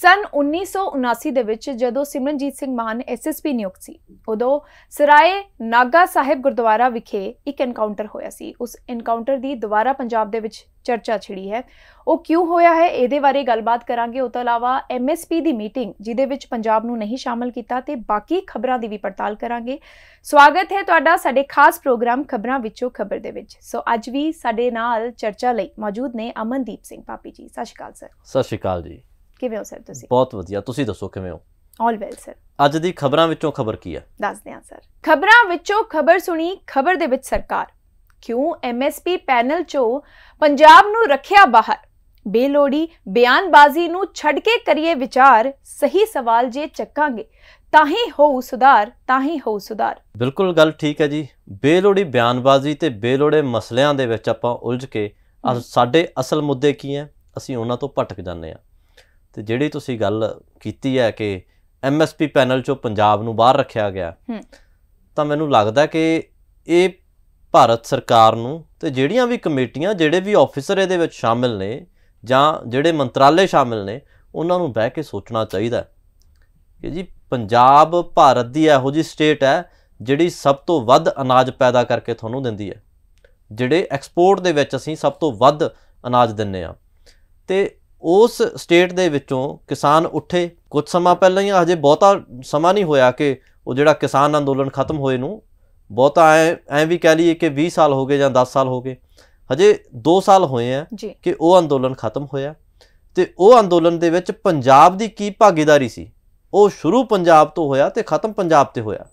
ਸਨ 1979 ਦੇ ਵਿੱਚ ਜਦੋਂ ਸਿਮਰਨਜੀਤ ਸਿੰਘ ਮਾਨ ਐਸਐਸਪੀ ਨਿਯੁਕਤ ਸੀ ਉਦੋਂ ਸਰਾਏ ਨਾਗਾ ਸਾਹਿਬ ਗੁਰਦੁਆਰਾ ਵਿਖੇ ਇੱਕ ਐਨਕਾਊਂਟਰ ਹੋਇਆ ਸੀ ਉਸ ਐਨਕਾਊਂਟਰ ਦੀ ਦੁਬਾਰਾ ਪੰਜਾਬ ਦੇ ਵਿੱਚ ਚਰਚਾ ਛਿੜੀ ਹੈ ਉਹ ਕਿਉਂ ਹੋਇਆ ਹੈ ਇਹਦੇ ਬਾਰੇ ਗੱਲਬਾਤ ਕਰਾਂਗੇ ਉਸ ਤੋਂ ਇਲਾਵਾ ਐਮਐਸਪੀ ਦੀ ਮੀਟਿੰਗ ਜਿਹਦੇ ਵਿੱਚ ਪੰਜਾਬ ਨੂੰ ਨਹੀਂ ਸ਼ਾਮਲ ਕੀਤਾ ਤੇ ਬਾਕੀ ਖਬਰਾਂ ਦੀ ਵੀ ਪੜਤਾਲ ਕਰਾਂਗੇ ਸਵਾਗਤ ਹੈ ਤੁਹਾਡਾ ਸਾਡੇ ਖਾਸ ਪ੍ਰੋਗਰਾਮ ਖਬਰਾਂ ਵਿੱਚੋਂ ਖਬਰ ਦੇ ਵਿੱਚ ਸੋ ਅੱਜ ਵੀ ਸਾਡੇ ਨਾਲ ਚਰਚਾ ਲਈ ਮੌਜੂਦ ਨੇ ਅਮਨਦੀਪ ਸਿੰਘ ਪਾਪੀ ਜੀ ਸਤਿ ਸ਼੍ਰੀ ਅਕਾਲ ਸਰ ਸਤਿ ਸ਼੍ਰੀ ਅਕਾਲ ਜੀ ਕਿਵੇਂ ਹੋ ਸਰ ਤੁਸੀਂ ਬਹੁਤ ਵਧੀਆ ਤੁਸੀਂ ਦੱਸੋ ਕਿਵੇਂ ਹੋ ਆਲ ਵੈਲ ਸਰ ਅੱਜ ਦੀ ਖਬਰਾਂ ਵਿੱਚੋਂ ਖਬਰ ਕੀ ਹੈ ਦੱਸਦੇ ਹਾਂ ਸਰ ਖਬਰਾਂ ਵਿੱਚੋਂ ਖਬਰ ਸੁਣੀ ਖਬਰ ਦੇ ਵਿੱਚ ਸਰਕਾਰ ਕਿਉਂ ਐਮਐਸਪੀ ਪੈਨਲ ਚੋਂ ਪੰਜਾਬ ਨੂੰ ਰੱਖਿਆ ਬਾਹਰ ਬੇਲੋੜੀ ਬਿਆਨਬਾਜ਼ੀ ਨੂੰ ਛੱਡ ਕੇ ਕਰੀਏ ਵਿਚਾਰ ਸਹੀ ਸਵਾਲ ਜੇ ਚੱਕਾਂਗੇ ਤਾਂ ਹੀ ਹੋਊ ਸੁਧਾਰ ਤਾਂ ਹੀ ਹੋਊ ਸੁਧਾਰ ਬਿਲਕੁਲ ਗੱਲ ਠੀਕ ਹੈ ਜੀ ਬੇਲੋੜੀ ਬਿਆਨਬਾਜ਼ੀ ਤੇ ਬੇਲੋੜੇ ਮਸਲਿਆਂ ਦੇ ਵਿੱਚ ਆਪਾਂ ਉਲਝ ਕੇ ਸਾਡੇ ਅਸਲ ਮੁੱਦੇ ਕੀ ਹੈ ਅਸੀਂ ਉਹਨਾਂ ਤੋਂ ਭਟਕ ਜਾਂਦੇ ਹਾਂ ਤੇ ਜਿਹੜੀ ਤੁਸੀਂ ਗੱਲ ਕੀਤੀ ਹੈ ਕਿ ਐਮਐਸਪੀ ਪੈਨਲ ਚੋਂ ਪੰਜਾਬ ਨੂੰ ਬਾਹਰ ਰੱਖਿਆ ਗਿਆ ਤਾਂ ਮੈਨੂੰ ਲੱਗਦਾ ਕਿ ਇਹ ਭਾਰਤ ਸਰਕਾਰ ਨੂੰ ਤੇ ਜਿਹੜੀਆਂ ਵੀ ਕਮੇਟੀਆਂ ਜਿਹੜੇ ਵੀ ਆਫੀਸਰ ਇਹਦੇ ਵਿੱਚ ਸ਼ਾਮਿਲ ਨੇ ਜਾਂ ਜਿਹੜੇ ਮੰਤਰਾਲੇ ਸ਼ਾਮਿਲ ਨੇ ਉਹਨਾਂ ਨੂੰ ਬਹਿ ਕੇ ਸੋਚਣਾ ਚਾਹੀਦਾ ਕਿ ਜੀ ਪੰਜਾਬ ਭਾਰਤ ਦੀ ਇਹੋ ਜੀ ਸਟੇਟ ਹੈ ਜਿਹੜੀ ਸਭ ਤੋਂ ਵੱਧ ਅਨਾਜ ਪੈਦਾ ਕਰਕੇ ਤੁਹਾਨੂੰ ਦਿੰਦੀ ਹੈ ਜਿਹੜੇ ਐਕਸਪੋਰਟ ਦੇ ਵਿੱਚ ਅਸੀਂ ਸਭ ਤੋਂ ਵੱਧ ਅਨਾਜ ਦਿੰਨੇ ਆ ਤੇ ਉਸ ਸਟੇਟ ਦੇ ਵਿੱਚੋਂ ਕਿਸਾਨ ਉੱਠੇ ਕੁਝ ਸਮਾਂ ਪਹਿਲਾਂ ਹੀ ਹਜੇ ਬਹੁਤਾ ਸਮਾਂ ਨਹੀਂ ਹੋਇਆ ਕਿ ਉਹ ਜਿਹੜਾ ਕਿਸਾਨ ਅੰਦੋਲਨ ਖਤਮ ਹੋਏ ਨੂੰ ਬਹੁਤਾ ਐ ਐ ਵੀ ਕਹਿ ਲਈਏ ਕਿ 20 ਸਾਲ ਹੋ ਗਏ ਜਾਂ 10 ਸਾਲ ਹੋ ਗਏ ਹਜੇ 2 ਸਾਲ ਹੋਏ ਆ ਕਿ ਉਹ ਅੰਦੋਲਨ ਖਤਮ ਹੋਇਆ ਤੇ ਉਹ ਅੰਦੋਲਨ ਦੇ ਵਿੱਚ ਪੰਜਾਬ ਦੀ ਕੀ ਭਾਗੀਦਾਰੀ ਸੀ ਉਹ ਸ਼ੁਰੂ ਪੰਜਾਬ ਤੋਂ ਹੋਇਆ ਤੇ ਖਤਮ ਪੰਜਾਬ ਤੇ ਹੋਇਆ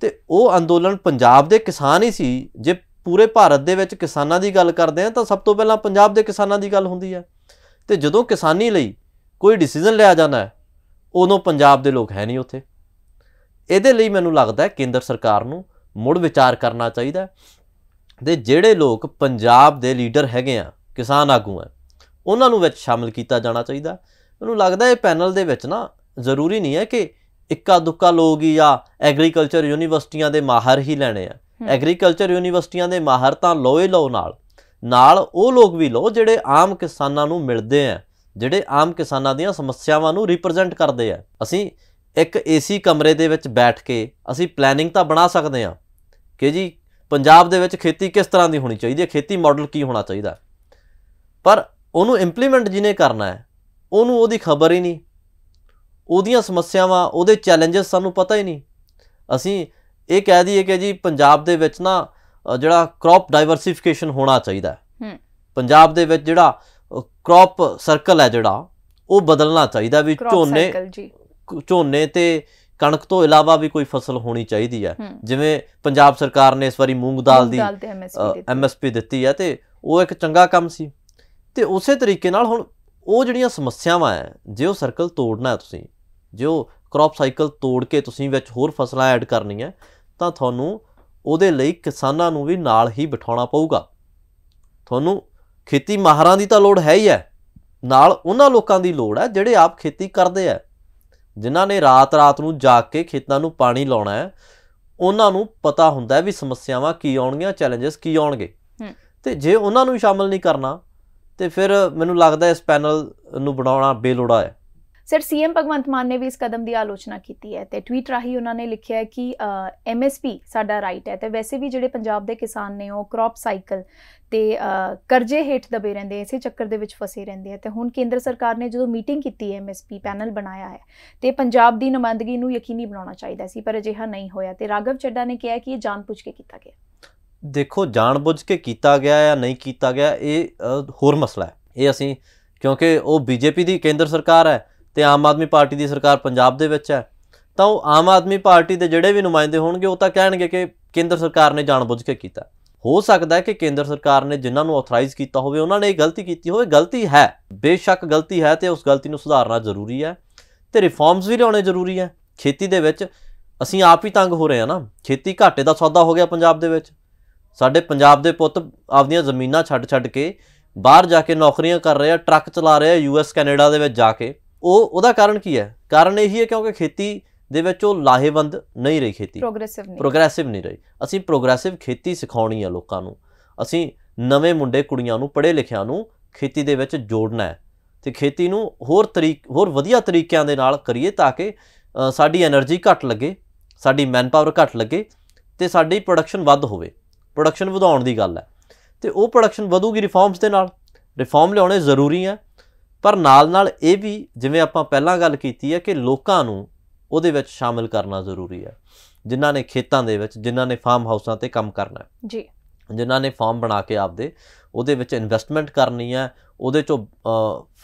ਤੇ ਉਹ ਅੰਦੋਲਨ ਪੰਜਾਬ ਦੇ ਕਿਸਾਨ ਹੀ ਸੀ ਜੇ ਪੂਰੇ ਭਾਰਤ ਦੇ ਵਿੱਚ ਕਿਸਾਨਾਂ ਦੀ ਗੱਲ ਕਰਦੇ ਆ ਤਾਂ ਸਭ ਤੋਂ ਪਹਿਲਾਂ ਪੰਜਾਬ ਦੇ ਕਿਸਾਨਾਂ ਦੀ ਗੱਲ ਹੁੰਦੀ ਹੈ ਤੇ ਜਦੋਂ ਕਿਸਾਨੀ ਲਈ ਕੋਈ ਡਿਸੀਜਨ ਲਿਆ ਜਾਣਾ ਹੈ ਉਦੋਂ ਪੰਜਾਬ ਦੇ ਲੋਕ ਹੈ ਨਹੀਂ ਉੱਥੇ ਇਹਦੇ ਲਈ ਮੈਨੂੰ ਲੱਗਦਾ ਹੈ ਕੇਂਦਰ ਸਰਕਾਰ ਨੂੰ ਮੁੜ ਵਿਚਾਰ ਕਰਨਾ ਚਾਹੀਦਾ ਤੇ ਜਿਹੜੇ ਲੋਕ ਪੰਜਾਬ ਦੇ ਲੀਡਰ ਹੈਗੇ ਆ ਕਿਸਾਨ ਆਗੂ ਆ ਉਹਨਾਂ ਨੂੰ ਵਿੱਚ ਸ਼ਾਮਲ ਕੀਤਾ ਜਾਣਾ ਚਾਹੀਦਾ ਮੈਨੂੰ ਲੱਗਦਾ ਇਹ ਪੈਨਲ ਦੇ ਵਿੱਚ ਨਾ ਜ਼ਰੂਰੀ ਨਹੀਂ ਹੈ ਕਿ ਇੱਕਾ ਦੁੱਕਾ ਲੋਕ ਹੀ ਆ ਐਗਰੀਕਲਚਰ ਯੂਨੀਵਰਸਿਟੀਆਂ ਦੇ ਮਾਹਰ ਹੀ ਲੈਣੇ ਆ ਐਗਰੀਕਲਚਰ ਯੂਨੀਵਰਸਿਟੀਆਂ ਦੇ ਮਾਹਰ ਤਾਂ ਲੋਏ ਲੋ ਨਾਲ ਨਾਲ ਉਹ ਲੋਕ ਵੀ ਲਓ ਜਿਹੜੇ ਆਮ ਕਿਸਾਨਾਂ ਨੂੰ ਮਿਲਦੇ ਆ ਜਿਹੜੇ ਆਮ ਕਿਸਾਨਾਂ ਦੀਆਂ ਸਮੱਸਿਆਵਾਂ ਨੂੰ ਰਿਪਰੈਜ਼ੈਂਟ ਕਰਦੇ ਆ ਅਸੀਂ ਇੱਕ ਏਸੀ ਕਮਰੇ ਦੇ ਵਿੱਚ ਬੈਠ ਕੇ ਅਸੀਂ ਪਲੈਨਿੰਗ ਤਾਂ ਬਣਾ ਸਕਦੇ ਆ ਕਿ ਜੀ ਪੰਜਾਬ ਦੇ ਵਿੱਚ ਖੇਤੀ ਕਿਸ ਤਰ੍ਹਾਂ ਦੀ ਹੋਣੀ ਚਾਹੀਦੀ ਹੈ ਖੇਤੀ ਮਾਡਲ ਕੀ ਹੋਣਾ ਚਾਹੀਦਾ ਪਰ ਉਹਨੂੰ ਇੰਪਲੀਮੈਂਟ ਜਿਹਨੇ ਕਰਨਾ ਹੈ ਉਹਨੂੰ ਉਹਦੀ ਖਬਰ ਹੀ ਨਹੀਂ ਉਹਦੀਆਂ ਸਮੱਸਿਆਵਾਂ ਉਹਦੇ ਚੈਲੰਜਸ ਸਾਨੂੰ ਪਤਾ ਹੀ ਨਹੀਂ ਅਸੀਂ ਇਹ ਕਹਿ ਦਈਏ ਕਿ ਜੀ ਪੰਜਾਬ ਦੇ ਵਿੱਚ ਨਾ ਜਿਹੜਾ ਕ੍ਰੌਪ ਡਾਈਵਰਸਿਫਿਕੇਸ਼ਨ ਹੋਣਾ ਚਾਹੀਦਾ ਹੈ ਪੰਜਾਬ ਦੇ ਵਿੱਚ ਜਿਹੜਾ ਕ੍ਰੌਪ ਸਰਕਲ ਹੈ ਜਿਹੜਾ ਉਹ ਬਦਲਣਾ ਚਾਹੀਦਾ ਵੀ ਝੋਨੇ ਝੋਨੇ ਤੇ ਕਣਕ ਤੋਂ ਇਲਾਵਾ ਵੀ ਕੋਈ ਫਸਲ ਹੋਣੀ ਚਾਹੀਦੀ ਹੈ ਜਿਵੇਂ ਪੰਜਾਬ ਸਰਕਾਰ ਨੇ ਇਸ ਵਾਰੀ ਮੂੰਗ ਦਾਲ ਦੀ ਐਮਐਸਪੀ ਦਿੱਤੀ ਹੈ ਤੇ ਉਹ ਇੱਕ ਚੰਗਾ ਕੰਮ ਸੀ ਤੇ ਉਸੇ ਤਰੀਕੇ ਨਾਲ ਹੁਣ ਉਹ ਜਿਹੜੀਆਂ ਸਮੱਸਿਆਵਾਂ ਆ ਜੇ ਉਹ ਸਰਕਲ ਤੋੜਨਾ ਹੈ ਤੁਸੀਂ ਜੇ ਉਹ ਕ੍ਰੌਪ ਸਾਈਕਲ ਤੋੜ ਕੇ ਤੁਸੀਂ ਵਿੱਚ ਹੋਰ ਫਸਲਾਂ ਐਡ ਕਰਨੀਆਂ ਤਾਂ ਤੁਹਾਨੂੰ ਉਹਦੇ ਲਈ ਕਿਸਾਨਾਂ ਨੂੰ ਵੀ ਨਾਲ ਹੀ ਬਿਠਾਉਣਾ ਪਊਗਾ ਤੁਹਾਨੂੰ ਖੇਤੀ ਮਾਹਰਾਂ ਦੀ ਤਾਂ ਲੋੜ ਹੈ ਹੀ ਹੈ ਨਾਲ ਉਹਨਾਂ ਲੋਕਾਂ ਦੀ ਲੋੜ ਹੈ ਜਿਹੜੇ ਆਪ ਖੇਤੀ ਕਰਦੇ ਆ ਜਿਨ੍ਹਾਂ ਨੇ ਰਾਤ-ਰਾਤ ਨੂੰ ਜਾਗ ਕੇ ਖੇਤਾਂ ਨੂੰ ਪਾਣੀ ਲਾਉਣਾ ਹੈ ਉਹਨਾਂ ਨੂੰ ਪਤਾ ਹੁੰਦਾ ਹੈ ਵੀ ਸਮੱਸਿਆਵਾਂ ਕੀ ਆਉਣਗੀਆਂ ਚੈਲੰਜਸ ਕੀ ਆਉਣਗੇ ਤੇ ਜੇ ਉਹਨਾਂ ਨੂੰ ਸ਼ਾਮਲ ਨਹੀਂ ਕਰਨਾ ਤੇ ਫਿਰ ਮੈਨੂੰ ਲੱਗਦਾ ਇਸ ਪੈਨਲ ਨੂੰ ਬਣਾਉਣਾ ਬੇਲੋੜਾ ਹੈ ਸਰ ਸੀਐਮ ਭਗਵੰਤ ਮਾਨ ਨੇ ਵੀ ਇਸ ਕਦਮ ਦੀ ਆਲੋਚਨਾ ਕੀਤੀ ਹੈ ਤੇ ਟਵੀਟ ਰਾਹੀਂ ਉਹਨਾਂ ਨੇ ਲਿਖਿਆ ਹੈ ਕਿ ਐਮਐਸਪੀ ਸਾਡਾ ਰਾਈਟ ਹੈ ਤੇ ਵੈਸੇ ਵੀ ਜਿਹੜੇ ਪੰਜਾਬ ਦੇ ਕਿਸਾਨ ਨੇ ਉਹ ਕ੍ਰੌਪ ਸਾਈਕਲ ਤੇ ਕਰਜ਼ੇ ਹੇਠ ਦਬੇ ਰਹਿੰਦੇ ਇਸੇ ਚੱਕਰ ਦੇ ਵਿੱਚ ਫਸੇ ਰਹਿੰਦੇ ਆ ਤੇ ਹੁਣ ਕੇਂਦਰ ਸਰਕਾਰ ਨੇ ਜਦੋਂ ਮੀਟਿੰਗ ਕੀਤੀ ਐ ਐਮਐਸਪੀ ਪੈਨਲ ਬਣਾਇਆ ਹੈ ਤੇ ਪੰਜਾਬ ਦੀ ਨਮਾਇੰਦਗੀ ਨੂੰ ਯਕੀਨੀ ਬਣਾਉਣਾ ਚਾਹੀਦਾ ਸੀ ਪਰ ਅਜਿਹਾ ਨਹੀਂ ਹੋਇਆ ਤੇ ਰਾਘਵ ਚੱਡਾ ਨੇ ਕਿਹਾ ਕਿ ਇਹ ਜਾਣਬੁੱਝ ਕੇ ਕੀਤਾ ਗਿਆ ਦੇਖੋ ਜਾਣਬੁੱਝ ਕੇ ਕੀਤਾ ਗਿਆ ਜਾਂ ਨਹੀਂ ਕੀਤਾ ਗਿਆ ਇਹ ਹੋਰ ਮਸਲਾ ਹੈ ਇਹ ਅਸੀਂ ਕਿਉਂਕਿ ਉਹ ਬੀਜੇਪੀ ਦੀ ਕੇਂਦਰ ਸਰਕਾਰ ਹੈ ਤੇ ਆਮ ਆਦਮੀ ਪਾਰਟੀ ਦੀ ਸਰਕਾਰ ਪੰਜਾਬ ਦੇ ਵਿੱਚ ਹੈ ਤਾਂ ਉਹ ਆਮ ਆਦਮੀ ਪਾਰਟੀ ਦੇ ਜਿਹੜੇ ਵੀ ਨੁਮਾਇੰਦੇ ਹੋਣਗੇ ਉਹ ਤਾਂ ਕਹਿਣਗੇ ਕਿ ਕੇਂਦਰ ਸਰਕਾਰ ਨੇ ਜਾਣਬੁੱਝ ਕੇ ਕੀਤਾ ਹੋ ਸਕਦਾ ਹੈ ਕਿ ਕੇਂਦਰ ਸਰਕਾਰ ਨੇ ਜਿਨ੍ਹਾਂ ਨੂੰ ਆਥੋਰਾਈਜ਼ ਕੀਤਾ ਹੋਵੇ ਉਹਨਾਂ ਨੇ ਇਹ ਗਲਤੀ ਕੀਤੀ ਹੋਵੇ ਗਲਤੀ ਹੈ ਬੇਸ਼ੱਕ ਗਲਤੀ ਹੈ ਤੇ ਉਸ ਗਲਤੀ ਨੂੰ ਸੁਧਾਰਨਾ ਜ਼ਰੂਰੀ ਹੈ ਤੇ ਰਿਫਾਰਮਸ ਵੀ ਲਿਆਉਣੇ ਜ਼ਰੂਰੀ ਹੈ ਖੇਤੀ ਦੇ ਵਿੱਚ ਅਸੀਂ ਆਪ ਹੀ ਤੰਗ ਹੋ ਰਹੇ ਹਾਂ ਨਾ ਖੇਤੀ ਘਾਟੇ ਦਾ ਸੌਦਾ ਹੋ ਗਿਆ ਪੰਜਾਬ ਦੇ ਵਿੱਚ ਸਾਡੇ ਪੰਜਾਬ ਦੇ ਪੁੱਤ ਆਪਣੀਆਂ ਜ਼ਮੀਨਾਂ ਛੱਡ-ਛੱਡ ਕੇ ਬਾਹਰ ਜਾ ਕੇ ਨੌਕਰੀਆਂ ਕਰ ਰਹੇ ਆ ਟਰੱਕ ਚਲਾ ਰਹੇ ਆ ਯੂਐਸ ਕੈਨੇਡਾ ਦੇ ਵਿੱਚ ਜਾ ਕੇ ਉਹ ਉਹਦਾ ਕਾਰਨ ਕੀ ਹੈ ਕਾਰਨ ਇਹੀ ਹੈ ਕਿਉਂਕਿ ਖੇਤੀ ਦੇ ਵਿੱਚ ਉਹ ਲਾਹੇਵੰਦ ਨਹੀਂ ਰਹੀ ਖੇਤੀ ਪ੍ਰੋਗਰੈਸਿਵ ਨਹੀਂ ਪ੍ਰੋਗਰੈਸਿਵ ਨਹੀਂ ਰਹੀ ਅਸੀਂ ਪ੍ਰੋਗਰੈਸਿਵ ਖੇਤੀ ਸਿਖਾਉਣੀ ਆ ਲੋਕਾਂ ਨੂੰ ਅਸੀਂ ਨਵੇਂ ਮੁੰਡੇ ਕੁੜੀਆਂ ਨੂੰ ਪੜ੍ਹੇ ਲਿਖਿਆਂ ਨੂੰ ਖੇਤੀ ਦੇ ਵਿੱਚ ਜੋੜਨਾ ਹੈ ਤੇ ਖੇਤੀ ਨੂੰ ਹੋਰ ਤਰੀਕ ਹੋਰ ਵਧੀਆ ਤਰੀਕਿਆਂ ਦੇ ਨਾਲ ਕਰੀਏ ਤਾਂ ਕਿ ਸਾਡੀ એનર્ਜੀ ਘੱਟ ਲੱਗੇ ਸਾਡੀ ਮੈਨਪਾਵਰ ਘੱਟ ਲੱਗੇ ਤੇ ਸਾਡੀ ਪ੍ਰੋਡਕਸ਼ਨ ਵੱਧ ਹੋਵੇ ਪ੍ਰੋਡਕਸ਼ਨ ਵਧਾਉਣ ਦੀ ਗੱਲ ਹੈ ਤੇ ਉਹ ਪ੍ਰੋਡਕਸ਼ਨ ਵਧੂਗੀ ਰਿਫਾਰਮਸ ਦੇ ਨਾਲ ਰਿਫਾਰਮ ਲਿਆਉਣੇ ਜ਼ਰੂਰੀ ਹੈ ਪਰ ਨਾਲ-ਨਾਲ ਇਹ ਵੀ ਜਿਵੇਂ ਆਪਾਂ ਪਹਿਲਾਂ ਗੱਲ ਕੀਤੀ ਹੈ ਕਿ ਲੋਕਾਂ ਨੂੰ ਉਹਦੇ ਵਿੱਚ ਸ਼ਾਮਿਲ ਕਰਨਾ ਜ਼ਰੂਰੀ ਹੈ ਜਿਨ੍ਹਾਂ ਨੇ ਖੇਤਾਂ ਦੇ ਵਿੱਚ ਜਿਨ੍ਹਾਂ ਨੇ ਫਾਰਮ ਹਾਊਸਾਂ ਤੇ ਕੰਮ ਕਰਨਾ ਹੈ ਜੀ ਜਿਨ੍ਹਾਂ ਨੇ ਫਾਰਮ ਬਣਾ ਕੇ ਆਪਦੇ ਉਹਦੇ ਵਿੱਚ ਇਨਵੈਸਟਮੈਂਟ ਕਰਨੀ ਹੈ ਉਹਦੇ ਚੋਂ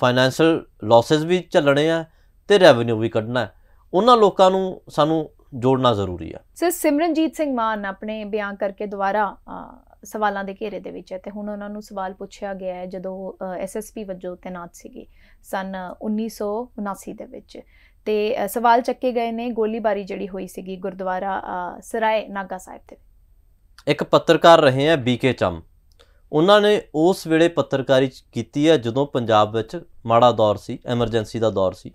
ਫਾਈਨੈਂਸ਼ੀਅਲ ਲਾਸਸ ਵੀ ਝੱਲਣੇ ਆ ਤੇ ਰੈਵਨਿਊ ਵੀ ਕੱਢਣਾ ਹੈ ਉਹਨਾਂ ਲੋਕਾਂ ਨੂੰ ਸਾਨੂੰ ਜੋੜਨਾ ਜ਼ਰੂਰੀ ਆ ਸਰ ਸਿਮਰਨਜੀਤ ਸਿੰਘ ਮਾਨ ਆਪਣੇ ਬਿਆਨ ਕਰਕੇ ਦੁਬਾਰਾ ਸਵਾਲਾਂ ਦੇ ਘੇਰੇ ਦੇ ਵਿੱਚ ਹੈ ਤੇ ਹੁਣ ਉਹਨਾਂ ਨੂੰ ਸਵਾਲ ਪੁੱਛਿਆ ਗਿਆ ਹੈ ਜਦੋਂ ਐਸਐਸਪੀ ਵਜੋਂ ਤਾਇਨਾਤ ਸੀਗੇ ਸਨ 1979 ਦੇ ਵਿੱਚ ਤੇ ਸਵਾਲ ਚੱਕੇ ਗਏ ਨੇ ਗੋਲੀਬਾਰੀ ਜਿਹੜੀ ਹੋਈ ਸੀਗੀ ਗੁਰਦੁਆਰਾ ਸਰਾਏ ਨਾਗਾ ਸਾਹਿਬ ਤੇ ਇੱਕ ਪੱਤਰਕਾਰ ਰਹੇ ਆ ਬੀਕੇ ਚੰਮ ਉਹਨਾਂ ਨੇ ਉਸ ਵੇਲੇ ਪੱਤਰਕਾਰੀ ਕੀਤੀ ਹੈ ਜਦੋਂ ਪੰਜਾਬ ਵਿੱਚ ਮਾੜਾ ਦੌਰ ਸੀ ਐਮਰਜੈਂਸੀ ਦਾ ਦੌਰ ਸੀ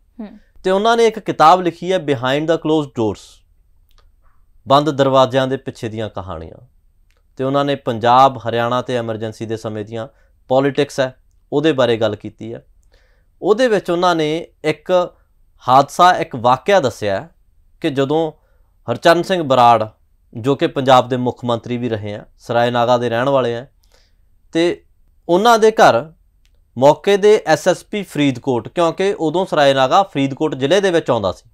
ਤੇ ਉਹਨਾਂ ਨੇ ਇੱਕ ਕਿਤਾਬ ਲਿਖੀ ਹੈ ਬਿਹਾਈਂਡ ਦਾ ক্লোਜ਼ ਡੋਰਸ ਬੰਦ ਦਰਵਾਜ਼ਿਆਂ ਦੇ ਪਿੱਛੇ ਦੀਆਂ ਕਹਾਣੀਆਂ ਤੇ ਉਹਨਾਂ ਨੇ ਪੰਜਾਬ ਹਰਿਆਣਾ ਤੇ ਐਮਰਜੈਂਸੀ ਦੇ ਸਮੇਂ ਦੀਆਂ ਪੋਲਿਟਿਕਸ ਹੈ ਉਹਦੇ ਬਾਰੇ ਗੱਲ ਕੀਤੀ ਹੈ ਉਹਦੇ ਵਿੱਚ ਉਹਨਾਂ ਨੇ ਇੱਕ ਹਾਦਸਾ ਇੱਕ ਵਾਕਿਆ ਦੱਸਿਆ ਕਿ ਜਦੋਂ ਹਰਚੰਨ ਸਿੰਘ ਬਰਾੜ ਜੋ ਕਿ ਪੰਜਾਬ ਦੇ ਮੁੱਖ ਮੰਤਰੀ ਵੀ ਰਹੇ ਆ ਸਰਾਇਨਾਗਾ ਦੇ ਰਹਿਣ ਵਾਲੇ ਆ ਤੇ ਉਹਨਾਂ ਦੇ ਘਰ ਮੌਕੇ ਦੇ ਐਸਐਸਪੀ ਫਰੀਦਕੋਟ ਕਿਉਂਕਿ ਉਦੋਂ ਸਰਾਇਨਾਗਾ ਫਰੀਦਕੋਟ ਜ਼ਿਲ੍ਹੇ ਦੇ ਵਿੱਚ ਆਉਂਦਾ ਸੀ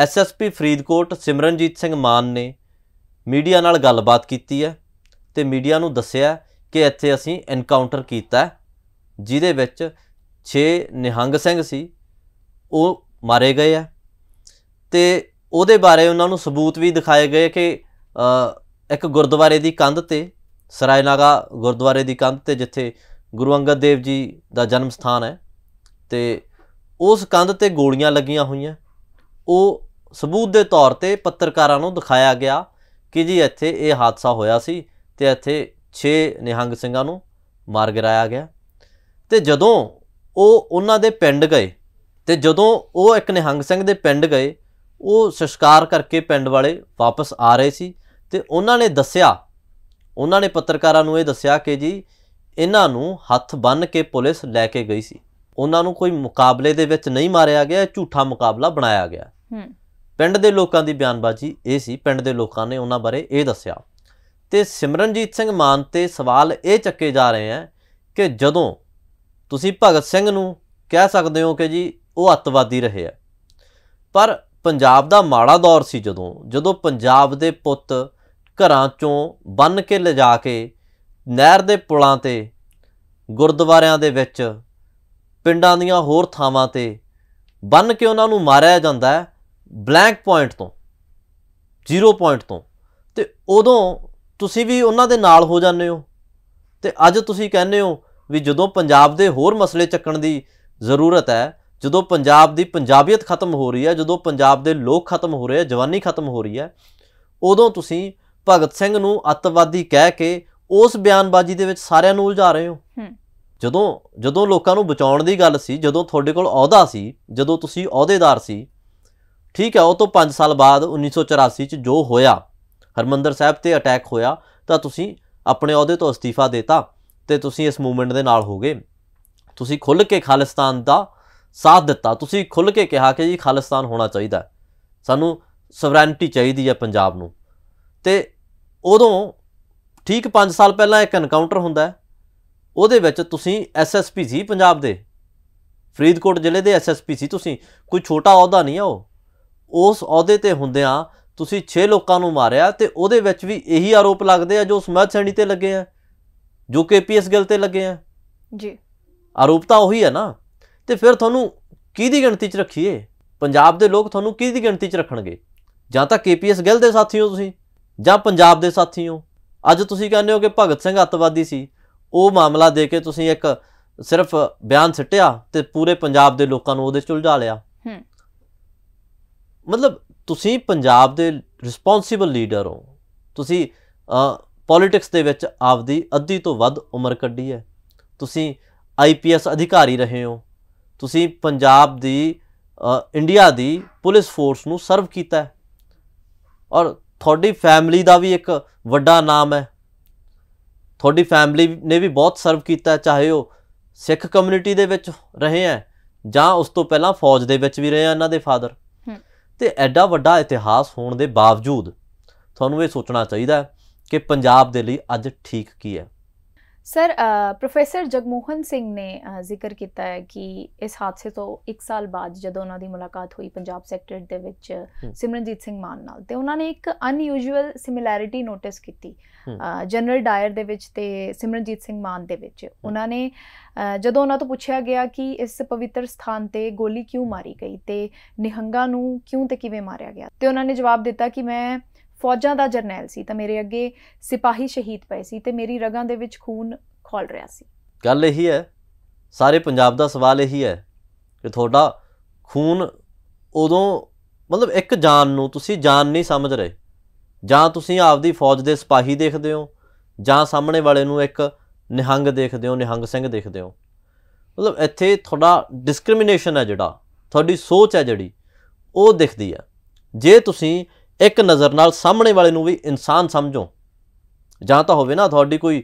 ਐਸਐਸਪੀ ਫਰੀਦਕੋਟ ਸਿਮਰਨਜੀਤ ਸਿੰਘ ਮਾਨ ਨੇ ਮੀਡੀਆ ਨਾਲ ਗੱਲਬਾਤ ਕੀਤੀ ਹੈ ਤੇ ਮੀਡੀਆ ਨੂੰ ਦੱਸਿਆ ਕਿ ਇੱਥੇ ਅਸੀਂ ਐਨਕਾਊਂਟਰ ਕੀਤਾ ਜਿਹਦੇ ਵਿੱਚ 6 ਨਿਹੰਗ ਸਿੰਘ ਸੀ ਉਹ ਮਾਰੇ ਗਏ ਆ ਤੇ ਉਹਦੇ ਬਾਰੇ ਉਹਨਾਂ ਨੂੰ ਸਬੂਤ ਵੀ ਦਿਖਾਏ ਗਏ ਕਿ ਇੱਕ ਗੁਰਦੁਆਰੇ ਦੀ ਕੰਧ ਤੇ ਸਰਾਇਨਾਗਾ ਗੁਰਦੁਆਰੇ ਦੀ ਕੰਧ ਤੇ ਜਿੱਥੇ ਗੁਰੂ ਅੰਗਦ ਦੇਵ ਜੀ ਦਾ ਜਨਮ ਸਥਾਨ ਹੈ ਤੇ ਉਸ ਕੰਧ ਤੇ ਗੋਲੀਆਂ ਲੱਗੀਆਂ ਹੋਈਆਂ ਉਹ ਸਬੂਤ ਦੇ ਤੌਰ ਤੇ ਪੱਤਰਕਾਰਾਂ ਨੂੰ ਦਿਖਾਇਆ ਗਿਆ ਕਿ ਜੀ ਇੱਥੇ ਇਹ ਹਾਦਸਾ ਹੋਇਆ ਸੀ ਤੇ ਇੱਥੇ 6 ਨਿਹੰਗ ਸਿੰਘਾਂ ਨੂੰ ਮਾਰ ਗਿਰਾਇਆ ਗਿਆ ਤੇ ਜਦੋਂ ਉਹ ਉਹਨਾਂ ਦੇ ਪਿੰਡ ਗਏ ਤੇ ਜਦੋਂ ਉਹ ਇੱਕ ਨਿਹੰਗ ਸਿੰਘ ਦੇ ਪਿੰਡ ਗਏ ਉਹ ਸੰਸਕਾਰ ਕਰਕੇ ਪਿੰਡ ਵਾਲੇ ਵਾਪਸ ਆ ਰਹੇ ਸੀ ਤੇ ਉਹਨਾਂ ਨੇ ਦੱਸਿਆ ਉਹਨਾਂ ਨੇ ਪੱਤਰਕਾਰਾਂ ਨੂੰ ਇਹ ਦੱਸਿਆ ਕਿ ਜੀ ਇਹਨਾਂ ਨੂੰ ਹੱਥ ਬੰਨ ਕੇ ਪੁਲਿਸ ਲੈ ਕੇ ਗਈ ਸੀ ਉਹਨਾਂ ਨੂੰ ਕੋਈ ਮੁਕਾਬਲੇ ਦੇ ਵਿੱਚ ਨਹੀਂ ਮਾਰਿਆ ਗਿਆ ਝੂਠਾ ਮੁਕਾਬਲਾ ਬਣਾਇਆ ਗਿਆ ਹੂੰ ਪਿੰਡ ਦੇ ਲੋਕਾਂ ਦੀ ਬਿਆਨਬਾਜ਼ੀ ਇਹ ਸੀ ਪਿੰਡ ਦੇ ਲੋਕਾਂ ਨੇ ਉਹਨਾਂ ਬਾਰੇ ਇਹ ਦੱਸਿਆ ਤੇ ਸਿਮਰਨਜੀਤ ਸਿੰਘ ਮਾਨ ਤੇ ਸਵਾਲ ਇਹ ਚੱਕੇ ਜਾ ਰਹੇ ਆ ਕਿ ਜਦੋਂ ਤੁਸੀਂ ਭਗਤ ਸਿੰਘ ਨੂੰ ਕਹਿ ਸਕਦੇ ਹੋ ਕਿ ਜੀ ਉਹ ਅੱਤਵਾਦੀ ਰਹੇ ਆ ਪਰ ਪੰਜਾਬ ਦਾ ਮਾੜਾ ਦੌਰ ਸੀ ਜਦੋਂ ਜਦੋਂ ਪੰਜਾਬ ਦੇ ਪੁੱਤ ਘਰਾਂ ਚੋਂ ਬੰਨ ਕੇ ਲਿਜਾ ਕੇ ਨਹਿਰ ਦੇ ਪੁਲਾਂ ਤੇ ਗੁਰਦੁਆਰਿਆਂ ਦੇ ਵਿੱਚ ਪਿੰਡਾਂ ਦੀਆਂ ਹੋਰ ਥਾਵਾਂ ਤੇ ਬੰਨ ਕੇ ਉਹਨਾਂ ਨੂੰ ਮਾਰਿਆ ਜਾਂਦਾ ਹੈ ਬਲੈਂਕ ਪੁਆਇੰਟ ਤੋਂ ਜ਼ੀਰੋ ਪੁਆਇੰਟ ਤੋਂ ਤੇ ਉਦੋਂ ਤੁਸੀਂ ਵੀ ਉਹਨਾਂ ਦੇ ਨਾਲ ਹੋ ਜਾਂਦੇ ਹੋ ਤੇ ਅੱਜ ਤੁਸੀਂ ਕਹਿੰਦੇ ਹੋ ਵੀ ਜਦੋਂ ਪੰਜਾਬ ਦੇ ਹੋਰ ਮਸਲੇ ਚੱਕਣ ਦੀ ਜ਼ਰੂਰਤ ਹੈ ਜਦੋਂ ਪੰਜਾਬ ਦੀ ਪੰਜਾਬੀਅਤ ਖਤਮ ਹੋ ਰਹੀ ਹੈ ਜਦੋਂ ਪੰਜਾਬ ਦੇ ਲੋਕ ਖਤਮ ਹੋ ਰਹੇ ਹੈ ਜਵਾਨੀ ਖਤਮ ਹੋ ਰਹੀ ਹੈ ਉਦੋਂ ਤੁਸੀਂ ਭਗਤ ਸਿੰਘ ਨੂੰ ਅੱਤਵਾਦੀ ਕਹਿ ਕੇ ਉਸ ਬਿਆਨਬਾਜ਼ੀ ਦੇ ਵਿੱਚ ਸਾਰਿਆਂ ਨੂੰ ਉਲਝਾ ਰਹੇ ਹੋ ਜਦੋਂ ਜਦੋਂ ਲੋਕਾਂ ਨੂੰ ਬਚਾਉਣ ਦੀ ਗੱਲ ਸੀ ਜਦੋਂ ਤੁਹਾਡੇ ਕੋਲ ਅਹੁਦਾ ਸੀ ਜਦੋਂ ਤੁਸੀਂ ਅਹੁਦੇਦਾਰ ਸੀ ਠੀਕ ਹੈ ਉਹ ਤੋਂ 5 ਸਾਲ ਬਾਅਦ 1984 ਚ ਜੋ ਹੋਇਆ ਹਰਮੰਦਰ ਸਾਹਿਬ ਤੇ ਅਟੈਕ ਹੋਇਆ ਤਾਂ ਤੁਸੀਂ ਆਪਣੇ ਅਹੁਦੇ ਤੋਂ ਅਸਤੀਫਾ ਦਿੱਤਾ ਤੇ ਤੁਸੀਂ ਇਸ ਮੂਵਮੈਂਟ ਦੇ ਨਾਲ ਹੋ ਗਏ ਤੁਸੀਂ ਖੁੱਲ ਕੇ ਖਾਲਿਸਤਾਨ ਦਾ ਸਾਥ ਦਿੱਤਾ ਤੁਸੀਂ ਖੁੱਲ ਕੇ ਕਿਹਾ ਕਿ ਜੀ ਖਾਲਿਸਤਾਨ ਹੋਣਾ ਚਾਹੀਦਾ ਸਾਨੂੰ ਸਵਰੈਨਿਟੀ ਚਾਹੀਦੀ ਹੈ ਪੰਜਾਬ ਨੂੰ ਤੇ ਉਦੋਂ ਠੀਕ 5 ਸਾਲ ਪਹਿਲਾਂ ਇੱਕ ਐਨਕਾਊਂਟਰ ਹੁੰਦਾ ਉਹਦੇ ਵਿੱਚ ਤੁਸੀਂ ਐਸਐਸਪੀ ਸੀ ਪੰਜਾਬ ਦੇ ਫਰੀਦਕੋਟ ਜ਼ਿਲ੍ਹੇ ਦੇ ਐਸਐਸਪੀ ਸੀ ਤੁਸੀਂ ਕੋਈ ਛੋਟਾ ਅਹੁਦਾ ਨਹੀਂ ਆ ਉਹ ਉਸ ਅਹੁਦੇ ਤੇ ਹੁੰਦਿਆਂ ਤੁਸੀਂ 6 ਲੋਕਾਂ ਨੂੰ ਮਾਰਿਆ ਤੇ ਉਹਦੇ ਵਿੱਚ ਵੀ ਇਹੀ ਆਰੋਪ ਲੱਗਦੇ ਆ ਜੋ ਸਮਾਜ ਸੈਣੀ ਤੇ ਲੱਗੇ ਆ ਜੋ ਕੇਪੀਐਸ ਗਿਲ ਤੇ ਲੱਗੇ ਆ ਜੀ ਆਰੋਪ ਤਾਂ ਉਹੀ ਹੈ ਨਾ ਤੇ ਫਿਰ ਤੁਹਾਨੂੰ ਕਿਹਦੀ ਗਿਣਤੀ 'ਚ ਰੱਖੀਏ ਪੰਜਾਬ ਦੇ ਲੋਕ ਤੁਹਾਨੂੰ ਕਿਹਦੀ ਗਿਣਤੀ 'ਚ ਰੱਖਣਗੇ ਜਾਂ ਤਾਂ ਕੇਪੀਐਸ ਗਿਲ ਦੇ ਸਾਥੀ ਹੋ ਤੁਸੀਂ ਜਾਂ ਪੰਜਾਬ ਦੇ ਸਾਥੀ ਹੋ ਅੱਜ ਤੁਸੀਂ ਕਹਿੰਦੇ ਹੋ ਕਿ ਭਗਤ ਸਿੰਘ ਅੱਤਵਾਦੀ ਸੀ ਉਹ ਮਾਮਲਾ ਦੇ ਕੇ ਤੁਸੀਂ ਇੱਕ ਸਿਰਫ ਬਿਆਨ ਸਿੱਟਿਆ ਤੇ ਪੂਰੇ ਪੰਜਾਬ ਦੇ ਲੋਕਾਂ ਨੂੰ ਉਹਦੇ ਚ ਉਲਝਾ ਲਿਆ ਹੂੰ ਮਤਲਬ ਤੁਸੀਂ ਪੰਜਾਬ ਦੇ ਰਿਸਪੌਂਸਿਬਲ ਲੀਡਰ ਹੋ ਤੁਸੀਂ ਪੋਲਿਟਿਕਸ ਦੇ ਵਿੱਚ ਆਪਦੀ ਅੱਧੀ ਤੋਂ ਵੱਧ ਉਮਰ ਕੱਢੀ ਹੈ ਤੁਸੀਂ ਆਈਪੀਐਸ ਅਧਿਕਾਰੀ ਰਹੇ ਹੋ ਤੁਸੀਂ ਪੰਜਾਬ ਦੀ ਇੰਡੀਆ ਦੀ ਪੁਲਿਸ ਫੋਰਸ ਨੂੰ ਸਰਵ ਕੀਤਾ ਹੈ ਔਰ ਤੁਹਾਡੀ ਫੈਮਿਲੀ ਦਾ ਵੀ ਇੱਕ ਵੱਡਾ ਨਾਮ ਹੈ ਤੁਹਾਡੀ ਫੈਮਿਲੀ ਨੇ ਵੀ ਬਹੁਤ ਸਰਵ ਕੀਤਾ ਚਾਹੇ ਉਹ ਸਿੱਖ ਕਮਿਊਨਿਟੀ ਦੇ ਵਿੱਚ ਰਹੇ ਆ ਜਾਂ ਉਸ ਤੋਂ ਪਹਿਲਾਂ ਫੌਜ ਦੇ ਵਿੱਚ ਵੀ ਰਹੇ ਆ ਇਹਨਾਂ ਦੇ ਫਾਦਰ ਤੇ ਐਡਾ ਵੱਡਾ ਇਤਿਹਾਸ ਹੋਣ ਦੇ ਬਾਵਜੂਦ ਤੁਹਾਨੂੰ ਇਹ ਸੋਚਣਾ ਚਾਹੀਦਾ ਕਿ ਪੰਜਾਬ ਦੇ ਲਈ ਅੱਜ ਠੀਕ ਕੀ ਹੈ ਸਰ ਪ੍ਰੋਫੈਸਰ ਜਗਮੋਹਨ ਸਿੰਘ ਨੇ uh, ਜ਼ਿਕਰ ਕੀਤਾ ਹੈ ਕਿ ਇਸ ਹਾਦਸੇ ਤੋਂ 1 ਸਾਲ ਬਾਅਦ ਜਦੋਂ ਉਹਨਾਂ ਦੀ ਮੁਲਾਕਾਤ ਹੋਈ ਪੰਜਾਬ ਸੈਕਟਰ ਦੇ ਵਿੱਚ ਸਿਮਰਨਜੀਤ ਸਿੰਘ ਮਾਨ ਨਾਲ ਤੇ ਉਹਨਾਂ ਨੇ ਇੱਕ ਅਨਯੂਜੂਅਲ ਸਿਮਿਲੈਰਿਟੀ ਨੋਟਿਸ ਕੀਤੀ ਜਨਰਲ ਡਾਇਰ ਦੇ ਵਿੱਚ ਤੇ ਸਿਮਰਨਜੀਤ ਸਿੰਘ ਮਾਨ ਦੇ ਵਿੱਚ ਉਹਨਾਂ ਨੇ ਜਦੋਂ ਉਹਨਾਂ ਤੋਂ ਪੁੱਛਿਆ ਗਿਆ ਕਿ ਇਸ ਪਵਿੱਤਰ ਸਥਾਨ ਤੇ ਗੋਲੀ ਕਿਉਂ ਮਾਰੀ ਗਈ ਤੇ ਨਿਹੰਗਾ ਨੂੰ ਕਿਉਂ ਤੇ ਕਿਵੇਂ ਮਾਰਿਆ ਗਿਆ ਤੇ ਉਹਨਾਂ ਨੇ ਜਵਾਬ ਦਿੱਤਾ ਕਿ ਮੈਂ ਫੌਜਾਂ ਦਾ ਜਰਨੈਲ ਸੀ ਤਾਂ ਮੇਰੇ ਅੱਗੇ ਸਿਪਾਹੀ ਸ਼ਹੀਦ ਪਏ ਸੀ ਤੇ ਮੇਰੀ ਰਗਾਂ ਦੇ ਵਿੱਚ ਖੂਨ ਖੋਲ ਰਿਹਾ ਸੀ ਗੱਲ ਇਹੀ ਹੈ ਸਾਰੇ ਪੰਜਾਬ ਦਾ ਸਵਾਲ ਇਹੀ ਹੈ ਕਿ ਤੁਹਾਡਾ ਖੂਨ ਉਦੋਂ ਮਤਲਬ ਇੱਕ ਜਾਨ ਨੂੰ ਤੁਸੀਂ ਜਾਨ ਨਹੀਂ ਸਮਝ ਰਹੇ ਜਾਂ ਤੁਸੀਂ ਆਪਦੀ ਫੌਜ ਦੇ ਸਿਪਾਹੀ ਦੇਖਦੇ ਹੋ ਜਾਂ ਸਾਹਮਣੇ ਵਾਲੇ ਨੂੰ ਇੱਕ ਨਿਹੰਗ ਦੇਖਦੇ ਹੋ ਨਿਹੰਗ ਸਿੰਘ ਦੇਖਦੇ ਹੋ ਮਤਲਬ ਇੱਥੇ ਤੁਹਾਡਾ ਡਿਸਕ੍ਰਿਮੀਨੇਸ਼ਨ ਹੈ ਜਿਹੜਾ ਤੁਹਾਡੀ ਸੋਚ ਹੈ ਜਿਹੜੀ ਉਹ ਦਿਖਦੀ ਹੈ ਜੇ ਤੁਸੀਂ ਇੱਕ ਨਜ਼ਰ ਨਾਲ ਸਾਹਮਣੇ ਵਾਲੇ ਨੂੰ ਵੀ ਇਨਸਾਨ ਸਮਝੋ ਜਾਂ ਤਾਂ ਹੋਵੇ ਨਾ ਤੁਹਾਡੀ ਕੋਈ